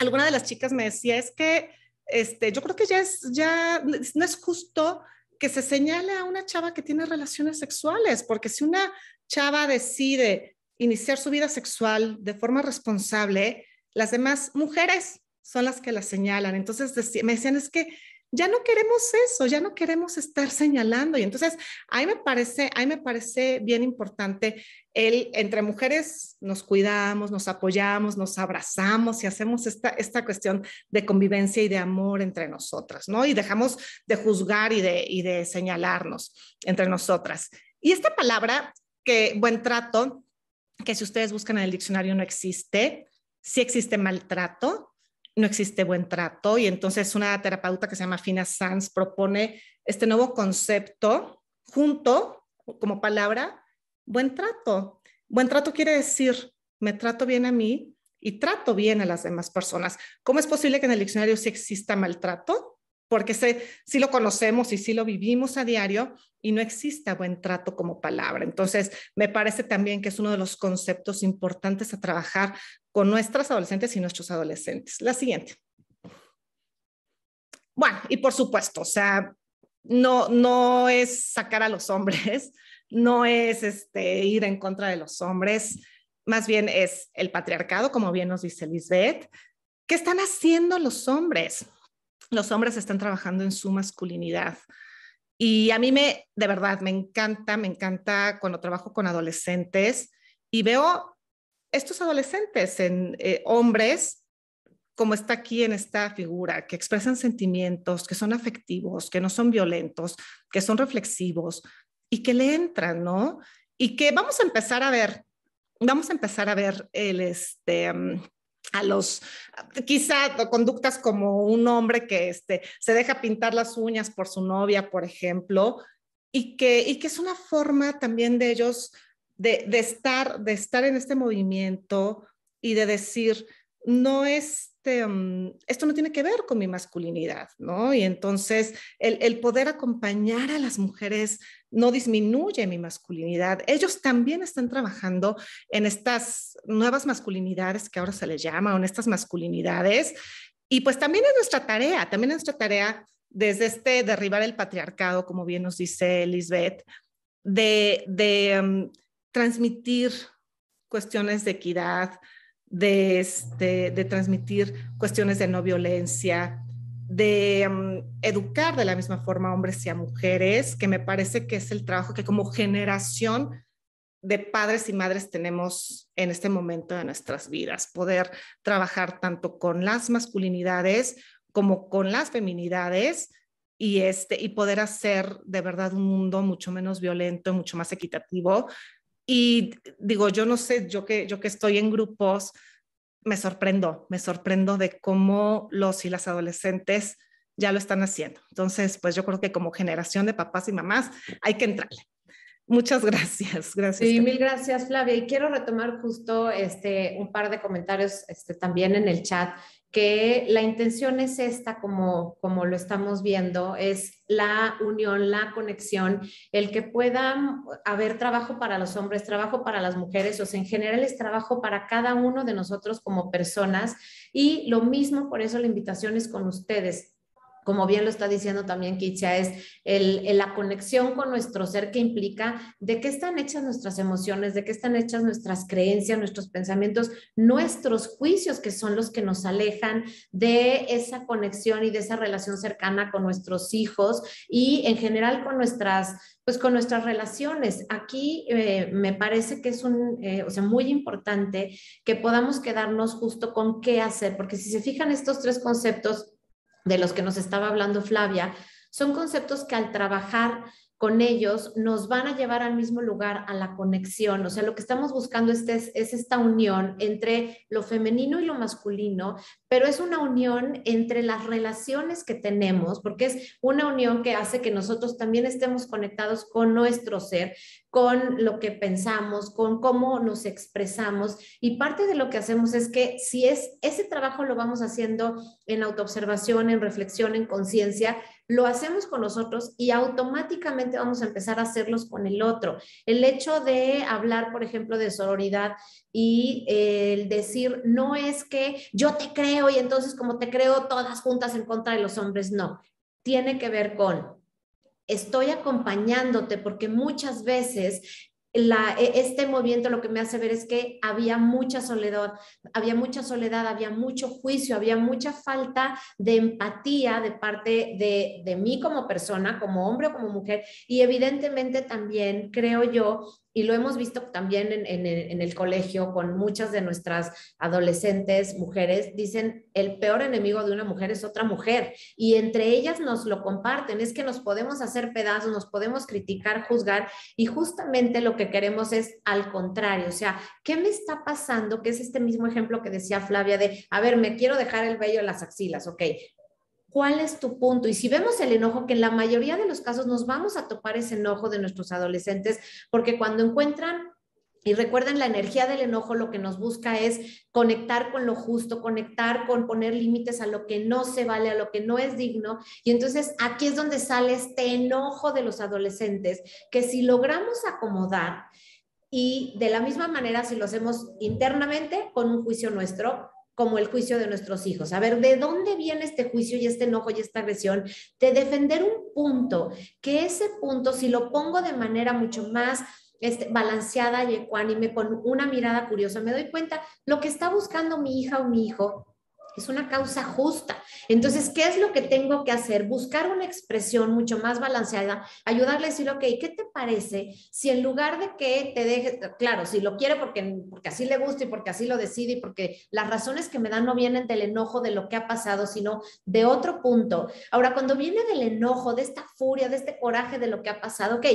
A: alguna de las chicas me decía, es que este, yo creo que ya es, ya no es justo que se señale a una chava que tiene relaciones sexuales, porque si una chava decide iniciar su vida sexual de forma responsable, las demás mujeres son las que la señalan. Entonces me decían, es que ya no queremos eso, ya no queremos estar señalando. Y entonces, ahí me parece, ahí me parece bien importante el, entre mujeres nos cuidamos, nos apoyamos, nos abrazamos y hacemos esta, cuestión de convivencia y de amor entre nosotras, ¿no? Y dejamos de juzgar y de, y de señalarnos entre nosotras. Y esta palabra, que buen trato, que si ustedes buscan en el diccionario no existe, sí existe maltrato, no existe buen trato y entonces una terapeuta que se llama Fina Sanz propone este nuevo concepto junto como palabra buen trato. Buen trato quiere decir me trato bien a mí y trato bien a las demás personas. ¿Cómo es posible que en el diccionario sí exista maltrato? Porque sí lo conocemos y sí lo vivimos a diario y no exista buen trato como palabra. Entonces, me parece también que es uno de los conceptos importantes a trabajar con nuestras adolescentes y nuestros adolescentes. La siguiente. Bueno, y por supuesto, o sea, no, no es sacar a los hombres, no es este, ir en contra de los hombres, más bien es el patriarcado, como bien nos dice Lisbeth. ¿Qué están haciendo los hombres? Los hombres están trabajando en su masculinidad. Y a mí me, de verdad, me encanta, me encanta cuando trabajo con adolescentes y veo estos adolescentes, en eh, hombres, como está aquí en esta figura, que expresan sentimientos, que son afectivos, que no son violentos, que son reflexivos y que le entran, ¿no? Y que vamos a empezar a ver, vamos a empezar a ver el este. a los quizá conductas como un hombre que este, se deja pintar las uñas por su novia, por ejemplo, y que, y que es una forma también de ellos de, estar, de estar en este movimiento y de decir, no este, mm, esto no tiene que ver con mi masculinidad, ¿no? Y entonces el, el, poder acompañar a las mujeres no disminuye mi masculinidad. Ellos también están trabajando en estas nuevas masculinidades que ahora se les llama, o en estas masculinidades. Y pues también es nuestra tarea, también es nuestra tarea desde este derribar el patriarcado, como bien nos dice Lisbeth, de, mm, transmitir cuestiones de equidad, de, este, de transmitir cuestiones de no violencia, de mm, educar de la misma forma a hombres y a mujeres, que me parece que es el trabajo que como generación de padres y madres tenemos en este momento de nuestras vidas, poder trabajar tanto con las masculinidades como con las feminidades y este y poder hacer de verdad un mundo mucho menos violento, mucho más equitativo y digo, yo no sé, yo que, yo que estoy en grupos, me sorprendo, me sorprendo de cómo los y las adolescentes ya lo están haciendo. Entonces, pues yo creo que como generación de papás y mamás hay que entrarle. Muchas gracias, gracias. Sí, mil
B: gracias, Flavia. Y quiero retomar justo este, un par de comentarios este, también en el chat que la intención es esta, como, como lo estamos viendo, es la unión, la conexión, el que pueda haber trabajo para los hombres, trabajo para las mujeres, o sea, en general es trabajo para cada uno de nosotros como personas. Y lo mismo, por eso la invitación es con ustedes como bien lo está diciendo también Kitia, es el, la conexión con nuestro ser que implica de qué están hechas nuestras emociones, de qué están hechas nuestras creencias, nuestros pensamientos, nuestros juicios, que son los que nos alejan de esa conexión y de esa relación cercana con nuestros hijos y en general con nuestras pues con nuestras relaciones. Aquí eh, me parece que es un, eh, o sea, muy importante que podamos quedarnos justo con qué hacer, porque si se fijan estos tres conceptos, de los que nos estaba hablando Flavia, son conceptos que al trabajar con ellos nos van a llevar al mismo lugar, a la conexión. O sea, lo que estamos buscando es, es esta unión entre lo femenino y lo masculino, pero es una unión entre las relaciones que tenemos, porque es una unión que hace que nosotros también estemos conectados con nuestro ser, con lo que pensamos, con cómo nos expresamos. Y parte de lo que hacemos es que si es ese trabajo lo vamos haciendo en autoobservación, en reflexión, en conciencia, lo hacemos con nosotros y automáticamente vamos a empezar a hacerlos con el otro. El hecho de hablar, por ejemplo, de sororidad y el decir, no es que yo te creo y entonces como te creo todas juntas en contra de los hombres, no, tiene que ver con estoy acompañándote porque muchas veces e, este movimiento lo que me hace ver es que había mucha soledad, había mucha soledad, había mucho juicio, había mucha falta de empatía de parte de, de mí como persona, como hombre o como mujer, y evidentemente también creo yo y lo hemos visto también en, el colegio con muchas de nuestras adolescentes, mujeres, dicen el peor enemigo de una mujer es otra mujer y entre ellas nos lo comparten, es que nos podemos hacer pedazos, nos podemos criticar, juzgar y justamente lo que queremos es al contrario, o sea, ¿qué me está pasando? Que es este mismo ejemplo que decía Flavia de, a ver, me quiero dejar el vello en las axilas, ok, ¿Cuál es tu punto? Y si vemos el enojo, que en la mayoría de los casos nos vamos a topar ese enojo de nuestros adolescentes, porque cuando encuentran y recuerden, la energía del enojo lo que nos busca es conectar con lo justo, conectar con poner límites a lo que no se vale, a lo que no es digno. Y entonces aquí es donde sale este enojo de los adolescentes, que si logramos acomodar y de la misma manera si lo hacemos internamente con un juicio nuestro, como el juicio de nuestros hijos. A ver, ¿de dónde viene este juicio y este enojo y esta agresión? De defender un punto, que ese punto, si lo pongo de manera mucho más este, balanceada y ecuánime, con una mirada curiosa, me doy cuenta lo que está buscando mi hija o mi hijo es una causa justa. Entonces, ¿qué es lo que tengo que hacer? Buscar una expresión mucho más balanceada, ayudarle a decir, ok, ¿qué te parece si en lugar de que te deje, claro, si lo quiere porque, porque así le gusta y porque así lo decide y porque las razones que me dan no vienen del enojo de lo que ha pasado, sino de otro punto. Ahora, cuando viene del enojo, de esta furia, de este coraje de lo que ha pasado, ok,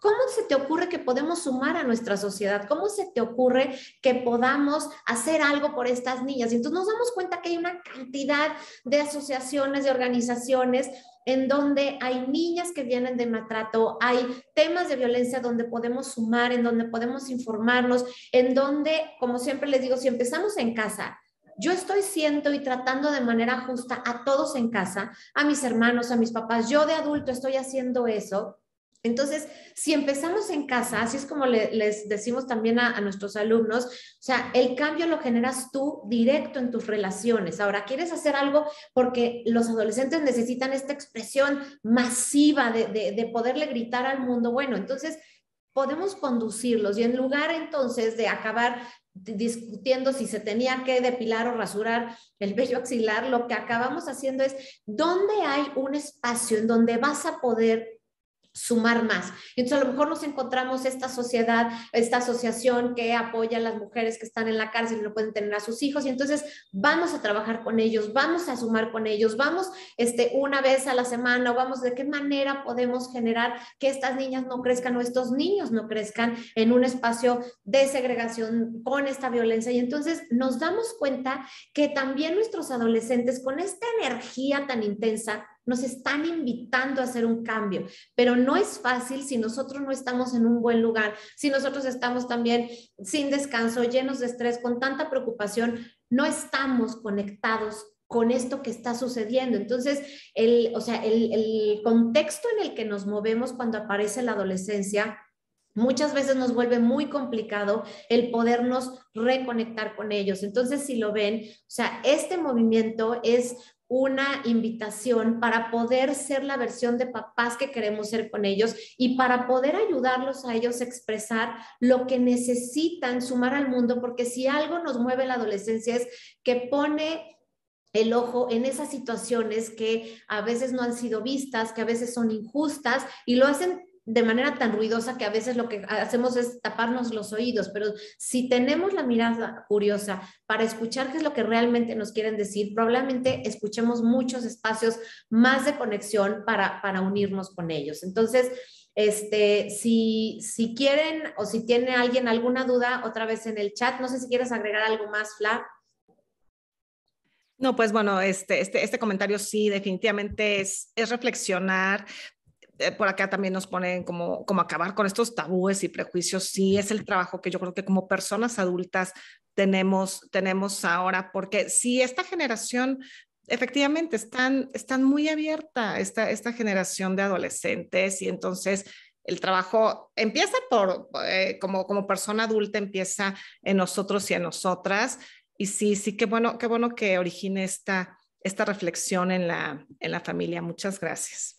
B: ¿Cómo se te ocurre que podemos sumar a nuestra sociedad? ¿Cómo se te ocurre que podamos hacer algo por estas niñas? Y entonces nos damos cuenta que hay una cantidad de asociaciones, de organizaciones en donde hay niñas que vienen de maltrato, hay temas de violencia donde podemos sumar, en donde podemos informarnos, en donde, como siempre les digo, si empezamos en casa, yo estoy siendo y tratando de manera justa a todos en casa, a mis hermanos, a mis papás, yo de adulto estoy haciendo eso entonces, si empezamos en casa, así es como les decimos también a, nuestros alumnos, o sea, el cambio lo generas tú directo en tus relaciones. Ahora, quieres hacer algo porque los adolescentes necesitan esta expresión masiva de, de poderle gritar al mundo. Bueno, entonces podemos conducirlos y en lugar entonces de acabar discutiendo si se tenía que depilar o rasurar el vello axilar, lo que acabamos haciendo es, ¿dónde hay un espacio en donde vas a poder sumar más. Entonces, a lo mejor nos encontramos esta sociedad, esta asociación que apoya a las mujeres que están en la cárcel y no pueden tener a sus hijos, y entonces vamos a trabajar con ellos, vamos a sumar con ellos, vamos este, una vez a la semana, o vamos de qué manera podemos generar que estas niñas no crezcan o estos niños no crezcan en un espacio de segregación con esta violencia. Y entonces nos damos cuenta que también nuestros adolescentes con esta energía tan intensa, nos están invitando a hacer un cambio, pero no es fácil si nosotros no estamos en un buen lugar, si nosotros estamos también sin descanso, llenos de estrés, con tanta preocupación, no estamos conectados con esto que está sucediendo. Entonces, el, o sea, el, contexto en el que nos movemos cuando aparece la adolescencia muchas veces nos vuelve muy complicado el podernos reconectar con ellos. Entonces, si lo ven, o sea, este movimiento es una invitación para poder ser la versión de papás que queremos ser con ellos y para poder ayudarlos a ellos a expresar lo que necesitan sumar al mundo, porque si algo nos mueve la adolescencia es que pone el ojo en esas situaciones que a veces no han sido vistas, que a veces son injustas y lo hacen de manera tan ruidosa que a veces lo que hacemos es taparnos los oídos, pero si tenemos la mirada curiosa para escuchar qué es lo que realmente nos quieren decir, probablemente escuchemos muchos espacios más de conexión para, para unirnos con ellos. Entonces, este, si, si quieren o si tiene alguien alguna duda, otra vez en el chat, no sé si quieres agregar algo más, Fla.
A: No, pues bueno, este, este, este comentario sí, definitivamente es, es reflexionar, eh, por acá también nos ponen como, como acabar con estos tabúes y prejuicios. Sí, es el trabajo que yo creo que como personas adultas tenemos, tenemos ahora, porque si esta generación efectivamente están, están muy abierta esta, esta generación de adolescentes y entonces el trabajo empieza por, eh, como, como persona adulta, empieza en nosotros y en nosotras. Y sí, sí, qué bueno, qué bueno que origine esta, esta reflexión en la, en la familia. Muchas gracias.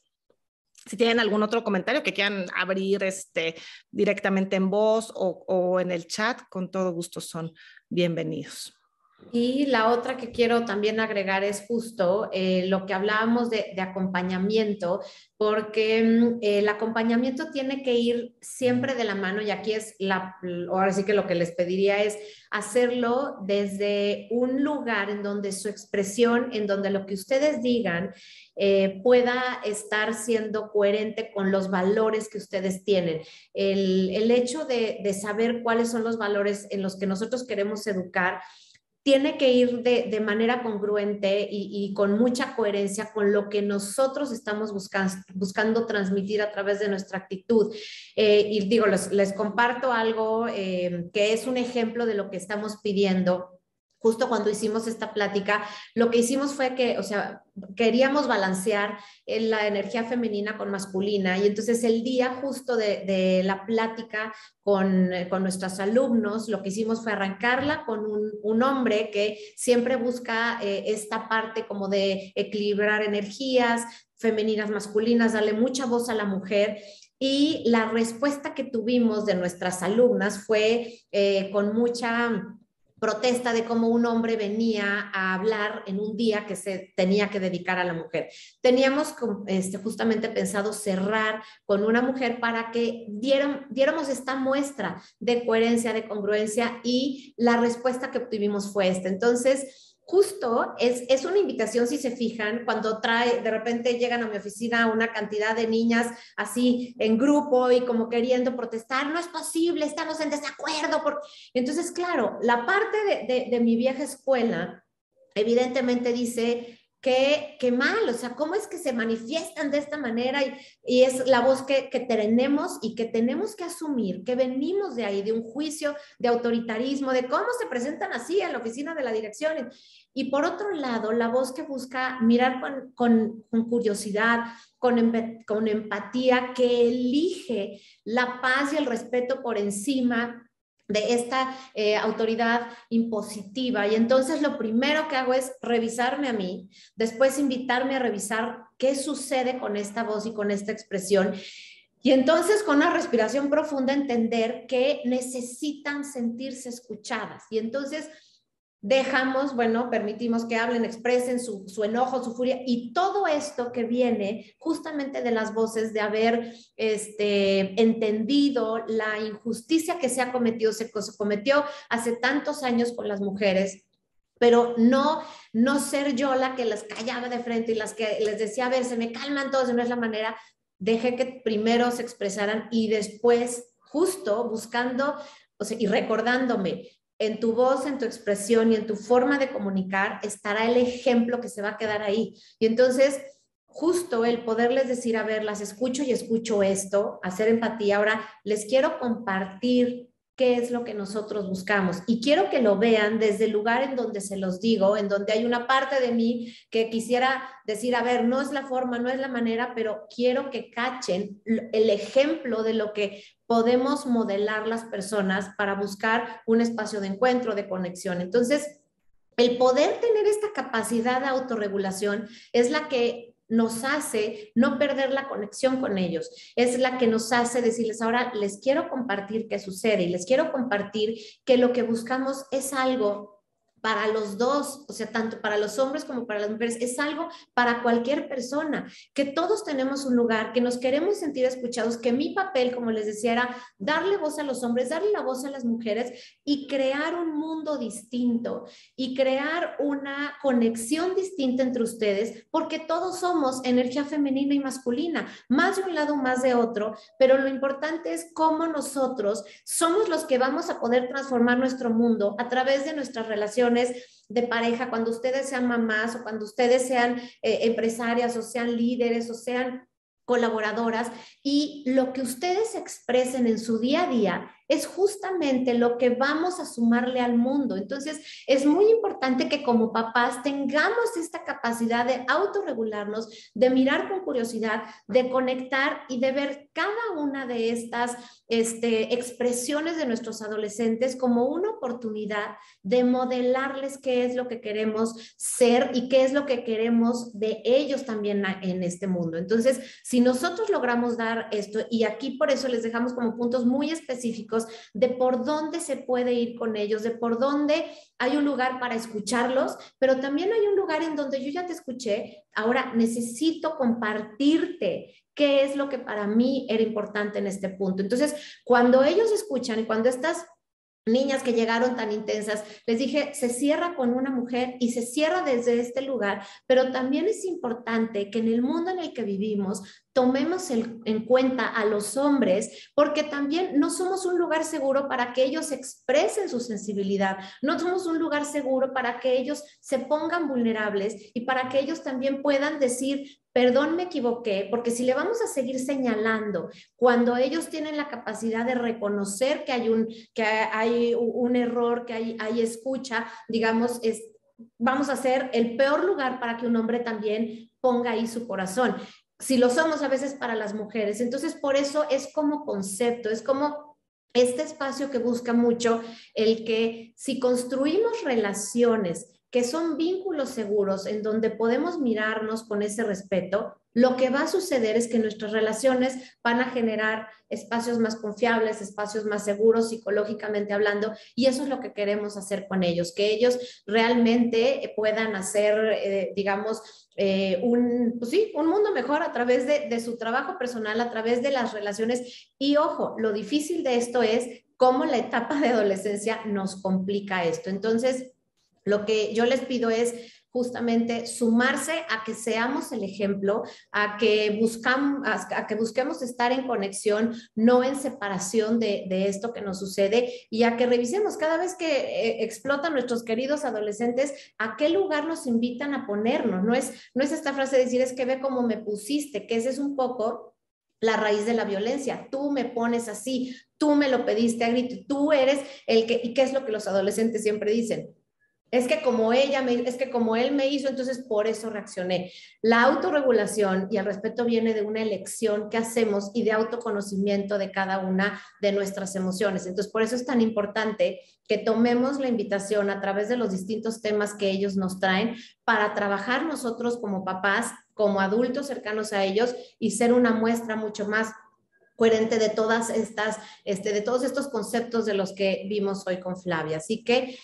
A: Si tienen algún otro comentario que quieran abrir este, directamente en voz o, o en el chat, con todo gusto son bienvenidos.
B: Y la otra que quiero también agregar es justo eh, lo que hablábamos de, acompañamiento, porque mm, el acompañamiento tiene que ir siempre de la mano y aquí es la, ahora sí que lo que les pediría es hacerlo desde un lugar en donde su expresión, en donde lo que ustedes digan eh, pueda estar siendo coherente con los valores que ustedes tienen. El, hecho de, de saber cuáles son los valores en los que nosotros queremos educar tiene que ir de, manera congruente y, con mucha coherencia con lo que nosotros estamos buscando, transmitir a través de nuestra actitud. Eh, y digo, les, les comparto algo eh, que es un ejemplo de lo que estamos pidiendo justo cuando hicimos esta plática, lo que hicimos fue que, o sea, queríamos balancear eh, la energía femenina con masculina y entonces el día justo de, la plática con, eh, nuestros alumnos, lo que hicimos fue arrancarla con un, hombre que siempre busca eh, esta parte como de equilibrar energías femeninas, masculinas, darle mucha voz a la mujer y la respuesta que tuvimos de nuestras alumnas fue con mucha protesta de cómo un hombre venía a hablar en un día que se tenía que dedicar a la mujer. Teníamos este, justamente pensado cerrar con una mujer para que diéramos esta muestra de coherencia, de congruencia y la respuesta que obtuvimos fue esta. Entonces, justo es, es una invitación, si se fijan, cuando trae, de repente llegan a mi oficina una cantidad de niñas así en grupo y como queriendo protestar, no es posible, estamos en desacuerdo. Por... Entonces, claro, la parte de, de mi vieja escuela evidentemente dice, Qué, qué, mal, o sea, cómo es que se manifiestan de esta manera y, es la voz que, tenemos y que tenemos que asumir, que venimos de ahí, de un juicio, de autoritarismo, de cómo se presentan así en la oficina de la dirección. Y por otro lado, la voz que busca mirar con, curiosidad, con, con empatía, que elige la paz y el respeto por encima de esta eh, autoridad impositiva. Y entonces lo primero que hago es revisarme a mí, después invitarme a revisar qué sucede con esta voz y con esta expresión. Y entonces con una respiración profunda entender que necesitan sentirse escuchadas. Y entonces dejamos, bueno, permitimos que hablen, expresen su, enojo, su furia y todo esto que viene justamente de las voces de haber este, entendido la injusticia que se ha cometido, se, cometió hace tantos años con las mujeres pero no no ser yo la que las callaba de frente y las que les decía, a ver, se me calman todos, no es la manera, dejé que primero se expresaran y después justo buscando y recordándome, en tu voz, en tu expresión y en tu forma de comunicar estará el ejemplo que se va a quedar ahí. Y entonces, justo el poderles decir, a ver, las escucho y escucho esto, hacer empatía. Ahora, les quiero compartir qué es lo que nosotros buscamos. Y quiero que lo vean desde el lugar en donde se los digo, en donde hay una parte de mí que quisiera decir, a ver, no es la forma, no es la manera, pero quiero que cachen el ejemplo de lo que podemos modelar las personas para buscar un espacio de encuentro, de conexión. Entonces, el poder tener esta capacidad de autorregulación es la que nos hace no perder la conexión con ellos, es la que nos hace decirles, ahora les quiero compartir qué sucede y les quiero compartir que lo que buscamos es algo para los dos, o sea, tanto para los hombres como para las mujeres, es algo para cualquier persona, que todos tenemos un lugar, que nos queremos sentir escuchados, que mi papel, como les decía, era darle voz a los hombres, darle la voz a las mujeres y crear un mundo distinto y crear una conexión distinta entre ustedes, porque todos somos energía femenina y masculina, más de un lado, más de otro, pero lo importante es cómo nosotros somos los que vamos a poder transformar nuestro mundo a través de nuestras relaciones de pareja, cuando ustedes sean mamás o cuando ustedes sean eh, empresarias o sean líderes o sean colaboradoras y lo que ustedes expresen en su día a día es justamente lo que vamos a sumarle al mundo. Entonces, es muy importante que como papás tengamos esta capacidad de autorregularnos, de mirar con curiosidad, de conectar y de ver cada una de estas este, expresiones de nuestros adolescentes como una oportunidad de modelarles qué es lo que queremos ser y qué es lo que queremos de ellos también en este mundo. Entonces, si nosotros logramos dar esto, y aquí por eso les dejamos como puntos muy específicos de por dónde se puede ir con ellos, de por dónde hay un lugar para escucharlos, pero también hay un lugar en donde yo ya te escuché, ahora necesito compartirte qué es lo que para mí era importante en este punto. Entonces, cuando ellos escuchan y cuando estas niñas que llegaron tan intensas, les dije, se cierra con una mujer y se cierra desde este lugar, pero también es importante que en el mundo en el que vivimos tomemos en cuenta a los hombres, porque también no somos un lugar seguro para que ellos expresen su sensibilidad, no somos un lugar seguro para que ellos se pongan vulnerables y para que ellos también puedan decir perdón, me equivoqué, porque si le vamos a seguir señalando cuando ellos tienen la capacidad de reconocer que hay un, que hay un error, que hay, hay escucha, digamos, es, vamos a ser el peor lugar para que un hombre también ponga ahí su corazón. Si lo somos a veces para las mujeres. Entonces, por eso es como concepto, es como este espacio que busca mucho el que si construimos relaciones que son vínculos seguros en donde podemos mirarnos con ese respeto, lo que va a suceder es que nuestras relaciones van a generar espacios más confiables, espacios más seguros psicológicamente hablando, y eso es lo que queremos hacer con ellos, que ellos realmente eh, puedan hacer, eh, digamos, eh, un, pues sí, un mundo mejor a través de, de su trabajo personal, a través de las relaciones. Y ojo, lo difícil de esto es cómo la etapa de adolescencia nos complica esto. Entonces, lo que yo les pido es justamente sumarse a que seamos el ejemplo, a que, que busquemos estar en conexión, no en separación de, esto que nos sucede y a que revisemos cada vez que eh, explotan nuestros queridos adolescentes, a qué lugar nos invitan a ponernos. No es, no es esta frase de decir es que ve cómo me pusiste, que ese es un poco la raíz de la violencia. Tú me pones así, tú me lo pediste a grito, tú eres el que, y qué es lo que los adolescentes siempre dicen, es que como ella es que como él me hizo, entonces por eso reaccioné. La autorregulación y el respeto viene de una elección que hacemos y de autoconocimiento de cada una de nuestras emociones. Entonces por eso es tan importante que tomemos la invitación a través de los distintos temas que ellos nos traen para trabajar nosotros como papás, como adultos cercanos a ellos y ser una muestra mucho más coherente de todas estas, este, de todos estos conceptos de los que vimos hoy con Flavia. Así que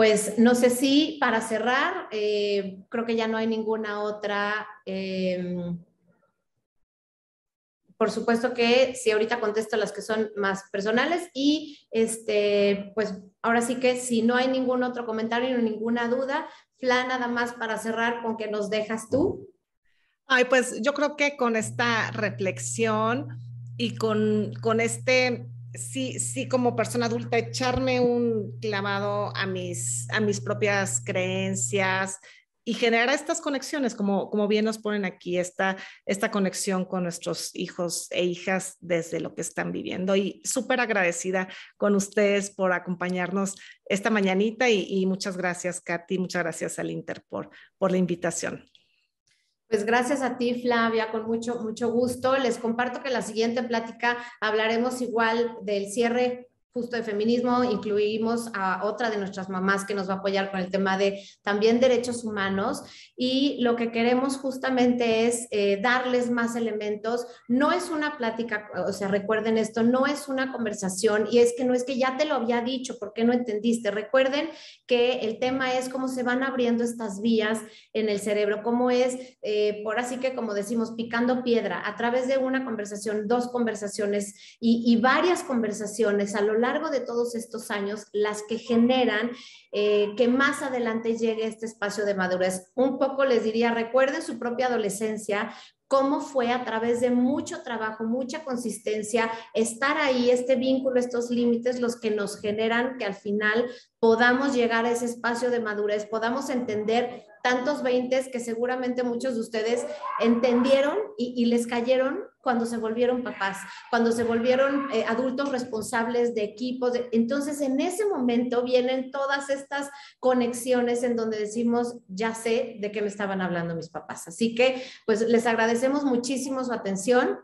B: pues no sé si para cerrar, eh, creo que ya no hay ninguna otra. Em, por supuesto que si ahorita contesto las que son más personales y este, pues ahora sí que si no hay ningún otro comentario
A: ni ninguna duda, Fla, nada más para cerrar con que nos
B: dejas tú.
A: Ay, pues yo creo que con esta reflexión y con, con este sí, sí, como persona adulta, echarme un clavado a mis, a mis propias creencias y generar estas conexiones, como, bien nos ponen aquí, esta, conexión con nuestros hijos e hijas desde lo que están viviendo. Y súper agradecida con ustedes por acompañarnos esta mañanita y, muchas gracias, Katy, muchas gracias al Inter por la invitación.
B: Pues gracias a ti, Flavia, con mucho, mucho gusto. Les comparto que en la siguiente plática hablaremos igual del cierre justo de feminismo, incluimos a otra de nuestras mamás que nos va a apoyar con el tema de también derechos humanos y lo que queremos justamente es eh, darles más elementos. No es una plática, o sea, recuerden esto, no es una conversación y es que no es que ya te lo había dicho, porque no entendiste? Recuerden que el tema es cómo se van abriendo estas vías en el cerebro, cómo es, eh, por así que como decimos, picando piedra a través de una conversación, dos conversaciones y, y varias conversaciones a lo largo de todos estos años las que generan eh, que más adelante llegue este espacio de madurez. Un poco les diría, recuerden su propia adolescencia, cómo fue a través de mucho trabajo, mucha consistencia, estar ahí, este vínculo, estos límites, los que nos generan que al final podamos llegar a ese espacio de madurez, podamos entender tantos veintes que seguramente muchos de ustedes entendieron y les cayeron cuando se volvieron papás, cuando se volvieron eh, adultos responsables de equipos. entonces, en ese momento vienen todas estas conexiones en donde decimos, ya sé de qué me estaban hablando mis papás. Así que, pues, les agradecemos muchísimo su atención.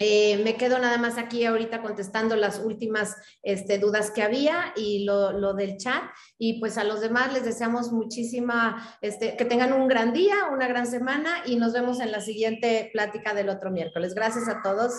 B: Eh, me quedo nada más aquí ahorita contestando las últimas este, dudas que había y lo, del chat. Y pues a los demás les deseamos muchísima, este, que tengan un gran día, una gran semana y nos vemos en la siguiente
A: plática del otro miércoles. Gracias a todos.